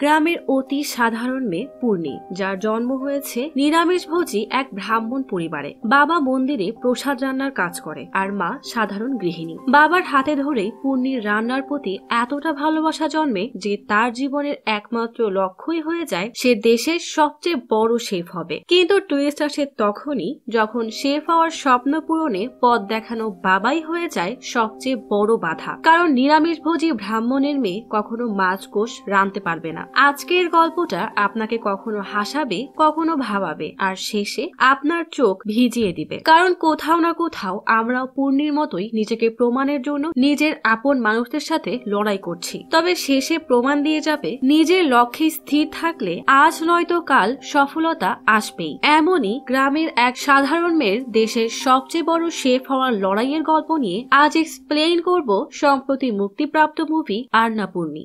গ্রামের অতি সাধারণ মেয়ে পূর্ণি যার জন্ম হয়েছে নিরামিষভোজী এক ব্রাহ্মণ পরিবারে বাবা মন্দিরে প্রসাদ রান্নার কাজ করে আর মা সাধারণ গৃহিণী বাবার হাতে ধরেই পূর্ণির রান্নার প্রতি এতটা ভালোবাসা জন্মে যে তার জীবনের একমাত্র লক্ষ্যই হয়ে যায় সে দেশের সবচেয়ে বড় শেফ হবে কিন্তু টুইস্ট আসে তখনই যখন শেফ হওয়ার স্বপ্ন পূরণে পথ দেখানো বাবাই হয়ে যায় সবচেয়ে বড় বাধা কারণ নিরামিষভোজী ব্রাহ্মণের মেয়ে কখনো মাছ কোষ রাঁধতে পারবে না আজকের গল্পটা আপনাকে কখনো হাসাবে কখনো ভাবাবে আর শেষে আপনার চোখ ভিজিয়ে দিবে কারণ কোথাও না কোথাও আমরাও পূর্ণির মতোই নিজেকে প্রমাণের জন্য নিজের আপন মানুষদের সাথে লড়াই করছি তবে শেষে প্রমাণ দিয়ে যাবে নিজের লক্ষ্যে স্থির থাকলে আজ নয়তো কাল সফলতা আসবেই এমনই গ্রামের এক সাধারণ মেয়ের দেশের সবচেয়ে বড় শেফ হওয়ার লড়াইয়ের গল্প নিয়ে আজ এক্সপ্লেইন করব সম্প্রতি মুক্তিপ্রাপ্ত মুভি আর্নাপূর্ণি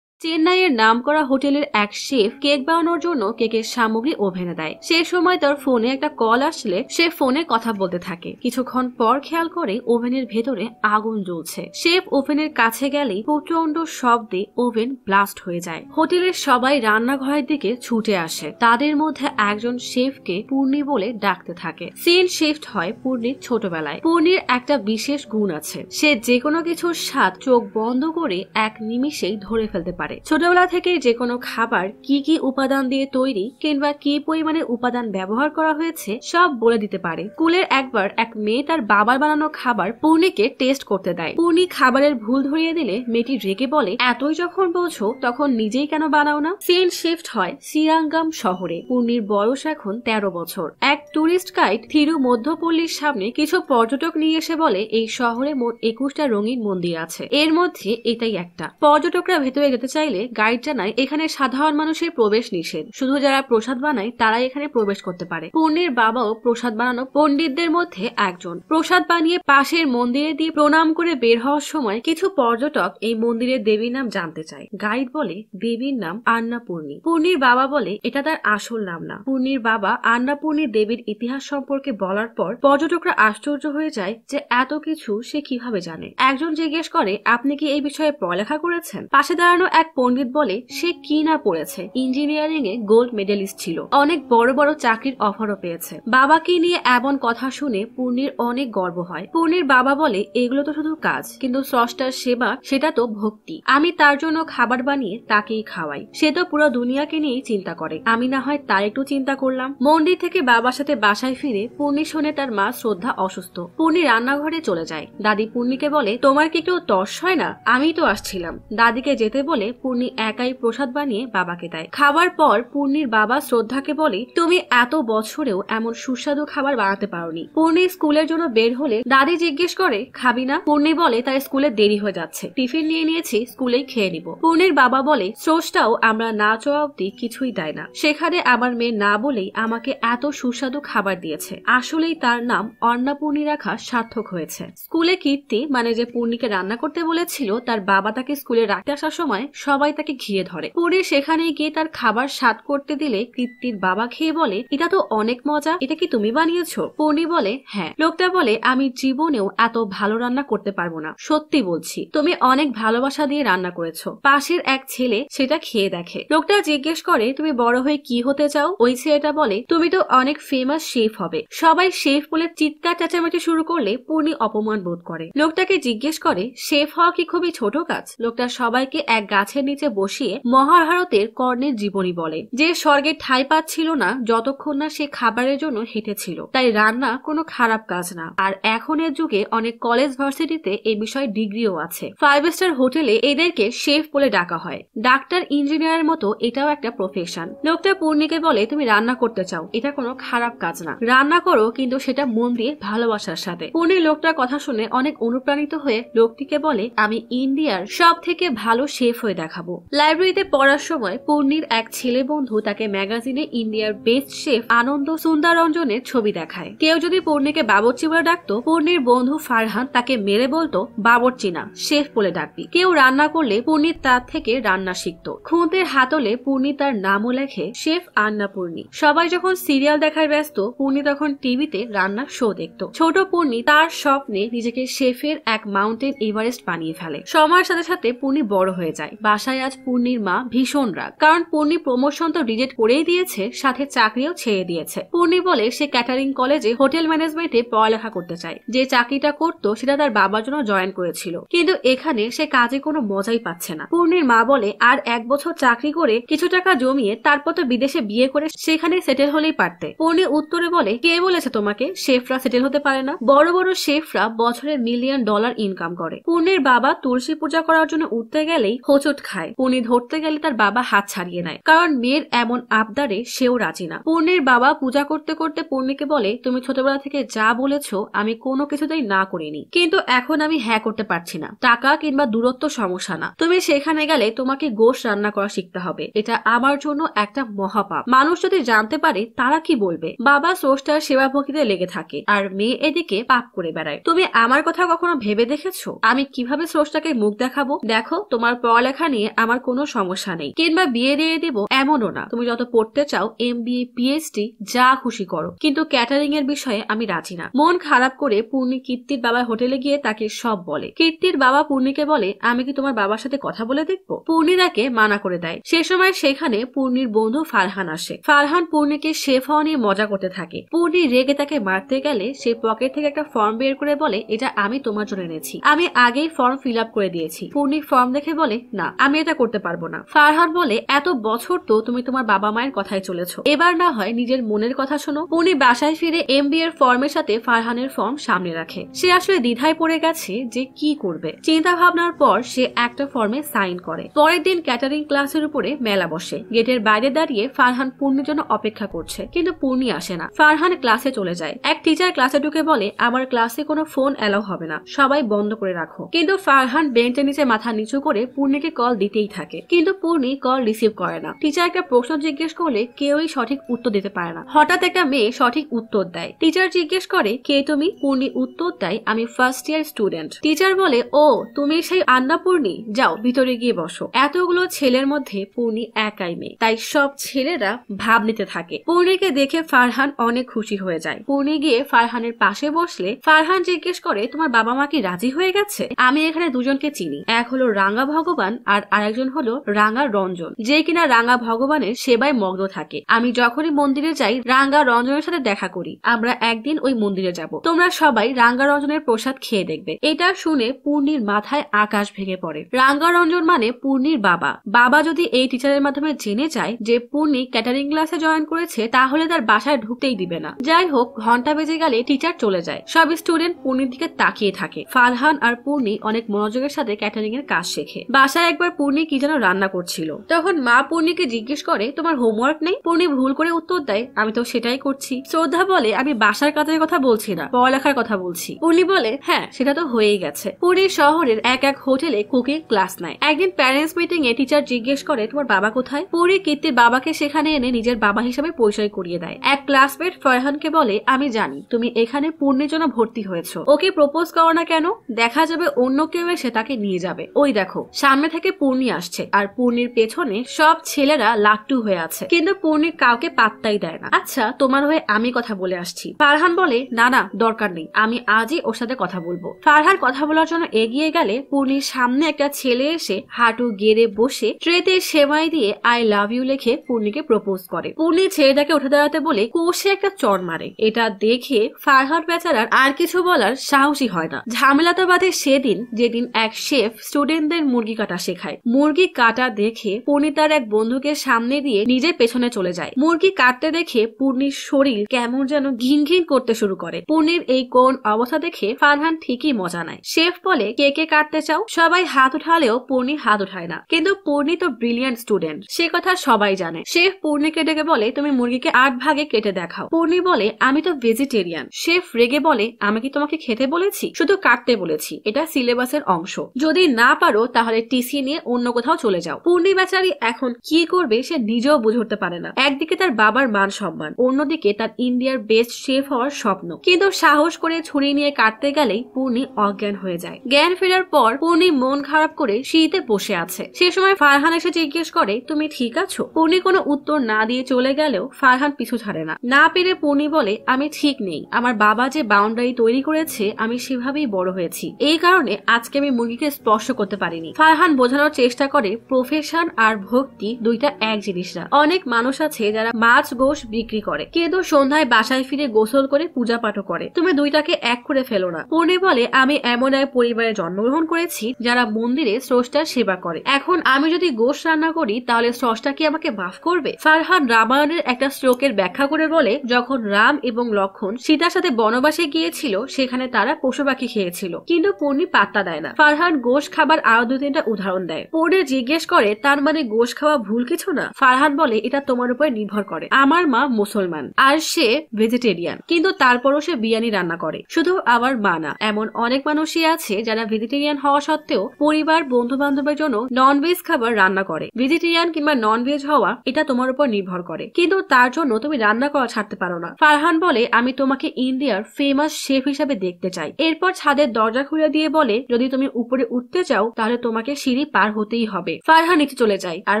চেন্নাইয়ের নাম করা হোটেলের এক শেফ কেক বানানোর জন্য কেকের সামগ্রী ওভেনে দেয় সে সময় তার ফোনে একটা কল আসলে সে ফোনে কথা বলতে থাকে কিছুক্ষণ পর খেয়াল করে ওভেনের ভেতরে আগুন জ্বলছে শেফ ওভেনের কাছে গেলেই প্রচন্ড শব্দে ওভেন ব্লাস্ট হয়ে যায় হোটেলের সবাই রান্নাঘরের দিকে ছুটে আসে তাদের মধ্যে একজন শেফকে পূর্ণি বলে ডাকতে থাকে সিন শিফট হয় পূর্ণির ছোটবেলায় পূর্ণির একটা বিশেষ গুণ আছে সে যে কোনো কিছুর স্বাদ চোখ বন্ধ করে এক নিমিষেই ধরে ফেলতে পারে পারে ছোটবেলা থেকে যে কোনো খাবার কি কি উপাদান দিয়ে তৈরি কিংবা কি পরিমাণে উপাদান ব্যবহার করা হয়েছে সব বলে দিতে পারে স্কুলের একবার এক মেয়ে তার বাবার বানানো খাবার পূর্ণিকে টেস্ট করতে দেয় পূর্ণি খাবারের ভুল ধরিয়ে দিলে মেয়েটি রেগে বলে এতই যখন বোঝো তখন নিজেই কেন বানাও না সেন শিফট হয় সিয়াঙ্গাম শহরে পূর্ণির বয়স এখন তেরো বছর এক টুরিস্ট গাইড থিরু মধ্যপল্লীর সামনে কিছু পর্যটক নিয়ে এসে বলে এই শহরে মোট একুশটা রঙিন মন্দির আছে এর মধ্যে এটাই একটা পর্যটকরা ভেতরে যেতে চায় চাইলে গাইড জানায় এখানে সাধারণ মানুষের প্রবেশ নিষেধ শুধু যারা প্রসাদ বানায় তারাই এখানে প্রবেশ করতে পারে পণ্যের বাবাও প্রসাদ বানানো পণ্ডিতদের মধ্যে একজন প্রসাদ বানিয়ে পাশের মন্দিরে দিয়ে প্রণাম করে বের হওয়ার সময় কিছু পর্যটক এই মন্দিরের দেবীর নাম জানতে চায় গাইড বলে দেবীর নাম আন্নাপূর্ণি পূর্ণির বাবা বলে এটা তার আসল নাম না পূর্ণির বাবা আন্নাপূর্ণি দেবীর ইতিহাস সম্পর্কে বলার পর পর্যটকরা আশ্চর্য হয়ে যায় যে এত কিছু সে কিভাবে জানে একজন জিজ্ঞেস করে আপনি কি এই বিষয়ে পড়ালেখা করেছেন পাশে দাঁড়ানো এক পণ্ডিত বলে সে কি না পড়েছে ইঞ্জিনিয়ারিং এ গোল্ড মেডেলিস্ট ছিল অনেক বড় বড় চাকরির অফারও পেয়েছে বাবাকে নিয়ে এমন কথা শুনে পূর্ণির অনেক গর্ব হয় পূর্ণির বাবা বলে এগুলো তো শুধু কাজ কিন্তু স্রষ্টার সেবা সেটা তো ভক্তি আমি তার জন্য খাবার বানিয়ে তাকেই খাওয়াই সে তো পুরো দুনিয়াকে নিয়েই চিন্তা করে আমি না হয় তার একটু চিন্তা করলাম মন্দির থেকে বাবার সাথে বাসায় ফিরে পূর্ণি শুনে তার মা শ্রদ্ধা অসুস্থ পূর্ণি রান্নাঘরে চলে যায় দাদি পূর্ণিকে বলে তোমার কি কেউ তর্স হয় না আমি তো আসছিলাম দাদিকে যেতে বলে পূর্ণি একাই প্রসাদ বানিয়ে বাবাকে দেয় খাওয়ার পর পূর্ণির বাবা শ্রদ্ধাকে বলে তুমি এত বছরেও এমন সুস্বাদু খাবার বানাতে পারোনি পূর্ণি স্কুলের জন্য বের হলে দাদি জিজ্ঞেস করে খাবি না পূর্ণি বলে তার স্কুলে দেরি হয়ে যাচ্ছে টিফিন নিয়ে নিয়েছি স্কুলেই খেয়ে নিব পূর্ণির বাবা বলে স্রোসটাও আমরা না চাওয়া অব্দি কিছুই দেয় না সেখানে আমার মেয়ে না বলেই আমাকে এত সুস্বাদু খাবার দিয়েছে আসলেই তার নাম অন্নাপূর্ণি রাখা সার্থক হয়েছে স্কুলে কীর্তি মানে যে পূর্ণিকে রান্না করতে বলেছিল তার বাবা তাকে স্কুলে রাখতে আসার সময় সবাই তাকে ঘিরে ধরে পরে সেখানে গিয়ে তার খাবার স্বাদ করতে দিলে কৃত্তির বাবা খেয়ে বলে এটা তো অনেক মজা এটা কি তুমি বানিয়েছ পনি বলে হ্যাঁ লোকটা বলে আমি জীবনেও এত ভালো রান্না করতে পারবো না সত্যি বলছি তুমি অনেক ভালোবাসা দিয়ে রান্না করেছো পাশের এক ছেলে সেটা খেয়ে দেখে লোকটা জিজ্ঞেস করে তুমি বড় হয়ে কি হতে চাও ওই ছেলেটা বলে তুমি তো অনেক ফেমাস শেফ হবে সবাই শেফ বলে চিৎকার চেঁচামেচি শুরু করলে পূর্ণি অপমান বোধ করে লোকটাকে জিজ্ঞেস করে শেফ হওয়া কি খুবই ছোট কাজ লোকটা সবাইকে এক গাছ গাছের নিচে বসিয়ে মহাভারতের কর্ণের জীবনী বলে যে স্বর্গে ঠাই পাচ্ছিল না যতক্ষণ না সে খাবারের জন্য হেঁটেছিল তাই রান্না কোনো খারাপ কাজ না আর এখনের যুগে অনেক কলেজ ভার্সিটিতে এ বিষয়ে ডিগ্রিও আছে ফাইভ স্টার হোটেলে এদেরকে শেফ বলে ডাকা হয় ডাক্তার ইঞ্জিনিয়ারের মতো এটাও একটা প্রফেশন লোকটা পূর্ণিকে বলে তুমি রান্না করতে চাও এটা কোনো খারাপ কাজ না রান্না করো কিন্তু সেটা মন দিয়ে ভালোবাসার সাথে পূর্ণি লোকটার কথা শুনে অনেক অনুপ্রাণিত হয়ে লোকটিকে বলে আমি ইন্ডিয়ার সব থেকে ভালো শেফ হয়ে দেখাবো লাইব্রেরিতে পড়ার সময় পূর্ণির এক ছেলে বন্ধু তাকে ম্যাগাজিনে ইন্ডিয়ার বেস্ট শেফ আনন্দ সুন্দরঞ্জনের ছবি দেখায় কেউ যদি পূর্ণিকে বাবরচি বলে ডাকতো পূর্ণির বন্ধু ফারহান তাকে মেরে বলতো বাবরচি না শেফ বলে ডাকবি কেউ রান্না করলে পূর্ণি তার থেকে রান্না শিখত খুঁতের হাতলে পূর্ণি তার নামও লেখে শেফ আন্নাপূর্ণি সবাই যখন সিরিয়াল দেখায় ব্যস্ত পূর্ণি তখন টিভিতে রান্নার শো দেখত ছোট পূর্ণি তার স্বপ্নে নিজেকে শেফের এক মাউন্টেন এভারেস্ট বানিয়ে ফেলে সময়ের সাথে সাথে পূর্ণি বড় হয়ে যায় বাসায় আজ পূর্ণির মা ভীষণ রাগ কারণ পূর্ণি প্রমোশন তো রিজেক্ট করেই দিয়েছে সাথে চাকরিও ছেড়ে দিয়েছে পূর্ণি বলে সে ক্যাটারিং কলেজে হোটেল ম্যানেজমেন্টে পড়ালেখা করতে চায় যে চাকরিটা করতো সেটা তার বাবার জন্য জয়েন করেছিল কিন্তু এখানে সে কাজে কোনো মজাই পাচ্ছে না পূর্ণির মা বলে আর এক বছর চাকরি করে কিছু টাকা জমিয়ে তারপর তো বিদেশে বিয়ে করে সেখানে সেটেল হলেই পারতে পূর্ণি উত্তরে বলে কে বলেছে তোমাকে শেফরা সেটেল হতে পারে না বড় বড় শেফরা বছরে মিলিয়ন ডলার ইনকাম করে পূর্ণের বাবা তুলসী পূজা করার জন্য উঠতে গেলেই হোচট খায় পনি ধরতে গেলে তার বাবা হাত ছাড়িয়ে নেয় কারণ মেয়ের এমন আবদারে সেও রাজি না পূর্ণির বাবা পূজা করতে করতে পূর্ণিকে বলে তুমি ছোটবেলা থেকে যা বলেছ আমি কোনো কিছুতেই না করিনি কিন্তু এখন আমি হ্যাঁ করতে পারছি না টাকা কিংবা দূরত্ব সমস্যা না তুমি সেখানে গেলে তোমাকে গোশ রান্না করা শিখতে হবে এটা আমার জন্য একটা মহাপাপ মানুষ যদি জানতে পারে তারা কি বলবে বাবা স্রষ্টার সেবাভক্তিতে লেগে থাকে আর মেয়ে এদিকে পাপ করে বেড়ায় তুমি আমার কথা কখনো ভেবে দেখেছো আমি কিভাবে স্রষ্টাকে মুখ দেখাবো দেখো তোমার পড়ালেখা নিয়ে আমার কোনো সমস্যা নেই কিংবা বিয়ে দিয়ে দেব এমনও না তুমি যত পড়তে চাও এম বিএ পিএইচডি যা খুশি করো কিন্তু ক্যাটারিং এর বিষয়ে আমি রাজি না মন খারাপ করে পূর্ণি কীর্তির বাবা হোটেলে গিয়ে তাকে সব বলে কীর্তির বাবা পূর্ণিকে বলে আমি কি তোমার বাবার সাথে কথা বলে দেখবো পূর্ণি তাকে মানা করে দেয় সে সময় সেখানে পূর্ণির বন্ধু ফারহান আসে ফারহান পূর্ণিকে শেফ হওয়া নিয়ে মজা করতে থাকে পূর্ণি রেগে তাকে মারতে গেলে সে পকেট থেকে একটা ফর্ম বের করে বলে এটা আমি তোমার জন্য এনেছি আমি আগেই ফর্ম ফিল আপ করে দিয়েছি পূর্ণি ফর্ম দেখে বলে না আমি এটা করতে পারবো না ফারহান বলে এত বছর তো তুমি তোমার বাবা মায়ের কথায় চলেছ এবার না হয় নিজের মনের কথা শোনো পুনি বাসায় ফিরে এমবি এর ফর্মের সাথে ফারহানের ফর্ম সামনে রাখে সে আসলে দ্বিধায় পড়ে গেছে যে কি করবে চিন্তা ভাবনার পর সে একটা ফর্মে সাইন করে পরের দিন ক্যাটারিং ক্লাসের উপরে মেলা বসে গেটের বাইরে দাঁড়িয়ে ফারহান পূর্ণির জন্য অপেক্ষা করছে কিন্তু পূর্ণি আসে না ফারহান ক্লাসে চলে যায় এক টিচার ক্লাসে ঢুকে বলে আমার ক্লাসে কোনো ফোন অ্যালাউ হবে না সবাই বন্ধ করে রাখো কিন্তু ফারহান বেঞ্চের নিচে মাথা নিচু করে পূর্ণিকে কল কল দিতেই থাকে কিন্তু পূর্ণি কল রিসিভ করে না টিচার একটা প্রশ্ন জিজ্ঞেস করলে কেউই সঠিক উত্তর দিতে পারে না হঠাৎ একটা মেয়ে সঠিক উত্তর দেয় টিচার জিজ্ঞেস করে কে তুমি পূর্ণি উত্তর দেয় আমি ফার্স্ট ইয়ার স্টুডেন্ট টিচার বলে ও তুমি সেই আন্নাপূর্ণি যাও ভিতরে গিয়ে বসো এতগুলো ছেলের মধ্যে পূর্ণি একাই মেয়ে তাই সব ছেলেরা ভাব নিতে থাকে পূর্ণিকে দেখে ফারহান অনেক খুশি হয়ে যায় পূর্ণি গিয়ে ফারহানের পাশে বসলে ফারহান জিজ্ঞেস করে তোমার বাবা মা কি রাজি হয়ে গেছে আমি এখানে দুজনকে চিনি এক হলো রাঙ্গা ভগবান আর আরেকজন হলো রাঙা রঞ্জন যে কিনা রাঙা ভগবানের সেবায় মগ্ন থাকে আমি যখনই মন্দিরে যাই রাঙ্গা রঞ্জনের সাথে দেখা করি আমরা একদিন ওই মন্দিরে যাব তোমরা সবাই রাঙ্গা রঞ্জনের প্রসাদ খেয়ে দেখবে এটা শুনে পূর্ণির মাথায় আকাশ ভেঙে পড়ে রাঙ্গা রঞ্জন মানে পূর্ণির বাবা বাবা যদি এই টিচারের মাধ্যমে জেনে যায় যে পূর্ণি ক্যাটারিং ক্লাসে জয়েন করেছে তাহলে তার বাসায় ঢুকতেই দিবে না যাই হোক ঘন্টা বেজে গেলে টিচার চলে যায় সব স্টুডেন্ট পূর্ণির দিকে তাকিয়ে থাকে ফারহান আর পূর্ণি অনেক মনোযোগের সাথে ক্যাটারিং এর কাজ শেখে বাসায় একবার পূর্ণি কি যেন রান্না করছিল তখন মা পূর্ণিকে জিজ্ঞেস করে তোমার হোমওয়ার্ক নেই পূর্ণি ভুল করে উত্তর দেয় আমি তো সেটাই করছি শ্রদ্ধা বলে আমি বাসার কাজের কথা বলছি না পড়ালেখার কথা বলছি পূর্ণি বলে হ্যাঁ সেটা তো হয়েই গেছে পুরীর শহরের এক এক হোটেলে কুকিং ক্লাস নেয় একদিন প্যারেন্টস মিটিং এ টিচার জিজ্ঞেস করে তোমার বাবা কোথায় পুরী কীর্তির বাবাকে সেখানে এনে নিজের বাবা হিসেবে পরিচয় করিয়ে দেয় এক ক্লাসমেট ফরহানকে বলে আমি জানি তুমি এখানে পূর্ণের জন্য ভর্তি হয়েছ ওকে প্রপোজ করো না কেন দেখা যাবে অন্য কেউ এসে তাকে নিয়ে যাবে ওই দেখো সামনে থেকে পূর্ণি আসছে আর পূর্ণির পেছনে সব ছেলেরা লাট্টু হয়ে আছে কিন্তু পূর্ণি কাউকে পাত্তাই দেয় না আচ্ছা তোমার হয়ে আমি কথা বলে আসছি ফারহান বলে না না দরকার নেই আমি আজই ওর সাথে কথা বলবো ফারহান কথা বলার জন্য এগিয়ে গেলে পূর্ণির সামনে একটা ছেলে এসে হাঁটু গেড়ে বসে ট্রেতে সেমাই দিয়ে আই লাভ ইউ লেখে পূর্ণিকে প্রপোজ করে পূর্ণি ছেলেটাকে উঠে দাঁড়াতে বলে কোষে একটা চর মারে এটা দেখে ফারহান বেচারার আর কিছু বলার সাহসী হয় না ঝামেলাতে বাদে সেদিন যেদিন এক শেফ স্টুডেন্টদের মুরগি কাটা শেখায় খায় মুরগি কাটা দেখে পূর্ণি তার এক বন্ধুকে সামনে দিয়ে নিজে পেছনে চলে যায় মুরগি কাটতে দেখে পূর্ণির শরীর কেমন যেন ঘিন ঘিন করতে শুরু করে পূর্ণির এই কোন অবস্থা দেখে ফারহান ঠিকই মজা নেয় শেফ বলে কে কে কাটতে চাও সবাই হাত উঠালেও পূর্ণি হাত উঠায় না কিন্তু পূর্ণি তো ব্রিলিয়ান্ট স্টুডেন্ট সে কথা সবাই জানে শেফ পূর্ণিকে ডেকে বলে তুমি মুরগিকে আট ভাগে কেটে দেখাও পূর্ণি বলে আমি তো ভেজিটেরিয়ান শেফ রেগে বলে আমি কি তোমাকে খেতে বলেছি শুধু কাটতে বলেছি এটা সিলেবাসের অংশ যদি না পারো তাহলে টিসি নিয়ে নিয়ে অন্য কোথাও চলে যাও পূর্ণিমাচারী এখন কি করবে সে নিজেও বুঝতে পারে না একদিকে তার বাবার মান সম্মান অন্যদিকে তার ইন্ডিয়ার বেস্ট শেফ হওয়ার স্বপ্ন কিন্তু সাহস করে ছুরি নিয়ে কাটতে গেলেই পূর্ণি অজ্ঞান হয়ে যায় জ্ঞান ফেরার পর পূর্ণি মন খারাপ করে শীতে বসে আছে সে সময় ফারহান এসে জিজ্ঞেস করে তুমি ঠিক আছো পূর্ণি কোনো উত্তর না দিয়ে চলে গেলেও ফারহান পিছু ছাড়ে না না পেরে পূর্ণি বলে আমি ঠিক নেই আমার বাবা যে বাউন্ডারি তৈরি করেছে আমি সেভাবেই বড় হয়েছি এই কারণে আজকে আমি মুরগিকে স্পর্শ করতে পারিনি ফারহান বোঝানো ধরার চেষ্টা করে প্রফেশন আর ভক্তি দুইটা এক জিনিস না অনেক মানুষ আছে যারা মাছ গোশ বিক্রি করে কেদো সন্ধ্যায় বাসায় ফিরে গোসল করে পূজা পাঠও করে তুমি দুইটাকে এক করে ফেলো না পূর্ণি বলে আমি এমন এক পরিবারে জন্মগ্রহণ করেছি যারা মন্দিরে স্রষ্টার সেবা করে এখন আমি যদি গোশ রান্না করি তাহলে স্রষ্টা কি আমাকে মাফ করবে ফারহান রামায়ণের একটা শ্লোকের ব্যাখ্যা করে বলে যখন রাম এবং লক্ষণ সীতার সাথে বনবাসে গিয়েছিল সেখানে তারা পশু পাখি খেয়েছিল কিন্তু পূর্ণি পাত্তা দেয় না ফারহান গোশ খাবার আরো দু তিনটা উদাহরণ দেয় দেয় পড়ে জিজ্ঞেস করে তার মানে গোশ খাওয়া ভুল কিছু না ফারহান বলে এটা তোমার উপর নির্ভর করে আমার মা মুসলমান আর সে ভেজিটেরিয়ান কিন্তু তারপরও সে বিরিয়ানি রান্না করে শুধু আবার মা না এমন অনেক মানুষই আছে যারা ভেজিটেরিয়ান হওয়া সত্ত্বেও পরিবার বন্ধু বান্ধবের জন্য ভেজ খাবার রান্না করে ভেজিটেরিয়ান কিংবা নন ভেজ হওয়া এটা তোমার উপর নির্ভর করে কিন্তু তার জন্য তুমি রান্না করা ছাড়তে পারো না ফারহান বলে আমি তোমাকে ইন্ডিয়ার ফেমাস শেফ হিসাবে দেখতে চাই এরপর ছাদের দরজা খুলে দিয়ে বলে যদি তুমি উপরে উঠতে চাও তাহলে তোমাকে সিঁড়ি পা পার হতেই হবে ফারহা নিচে চলে যায় আর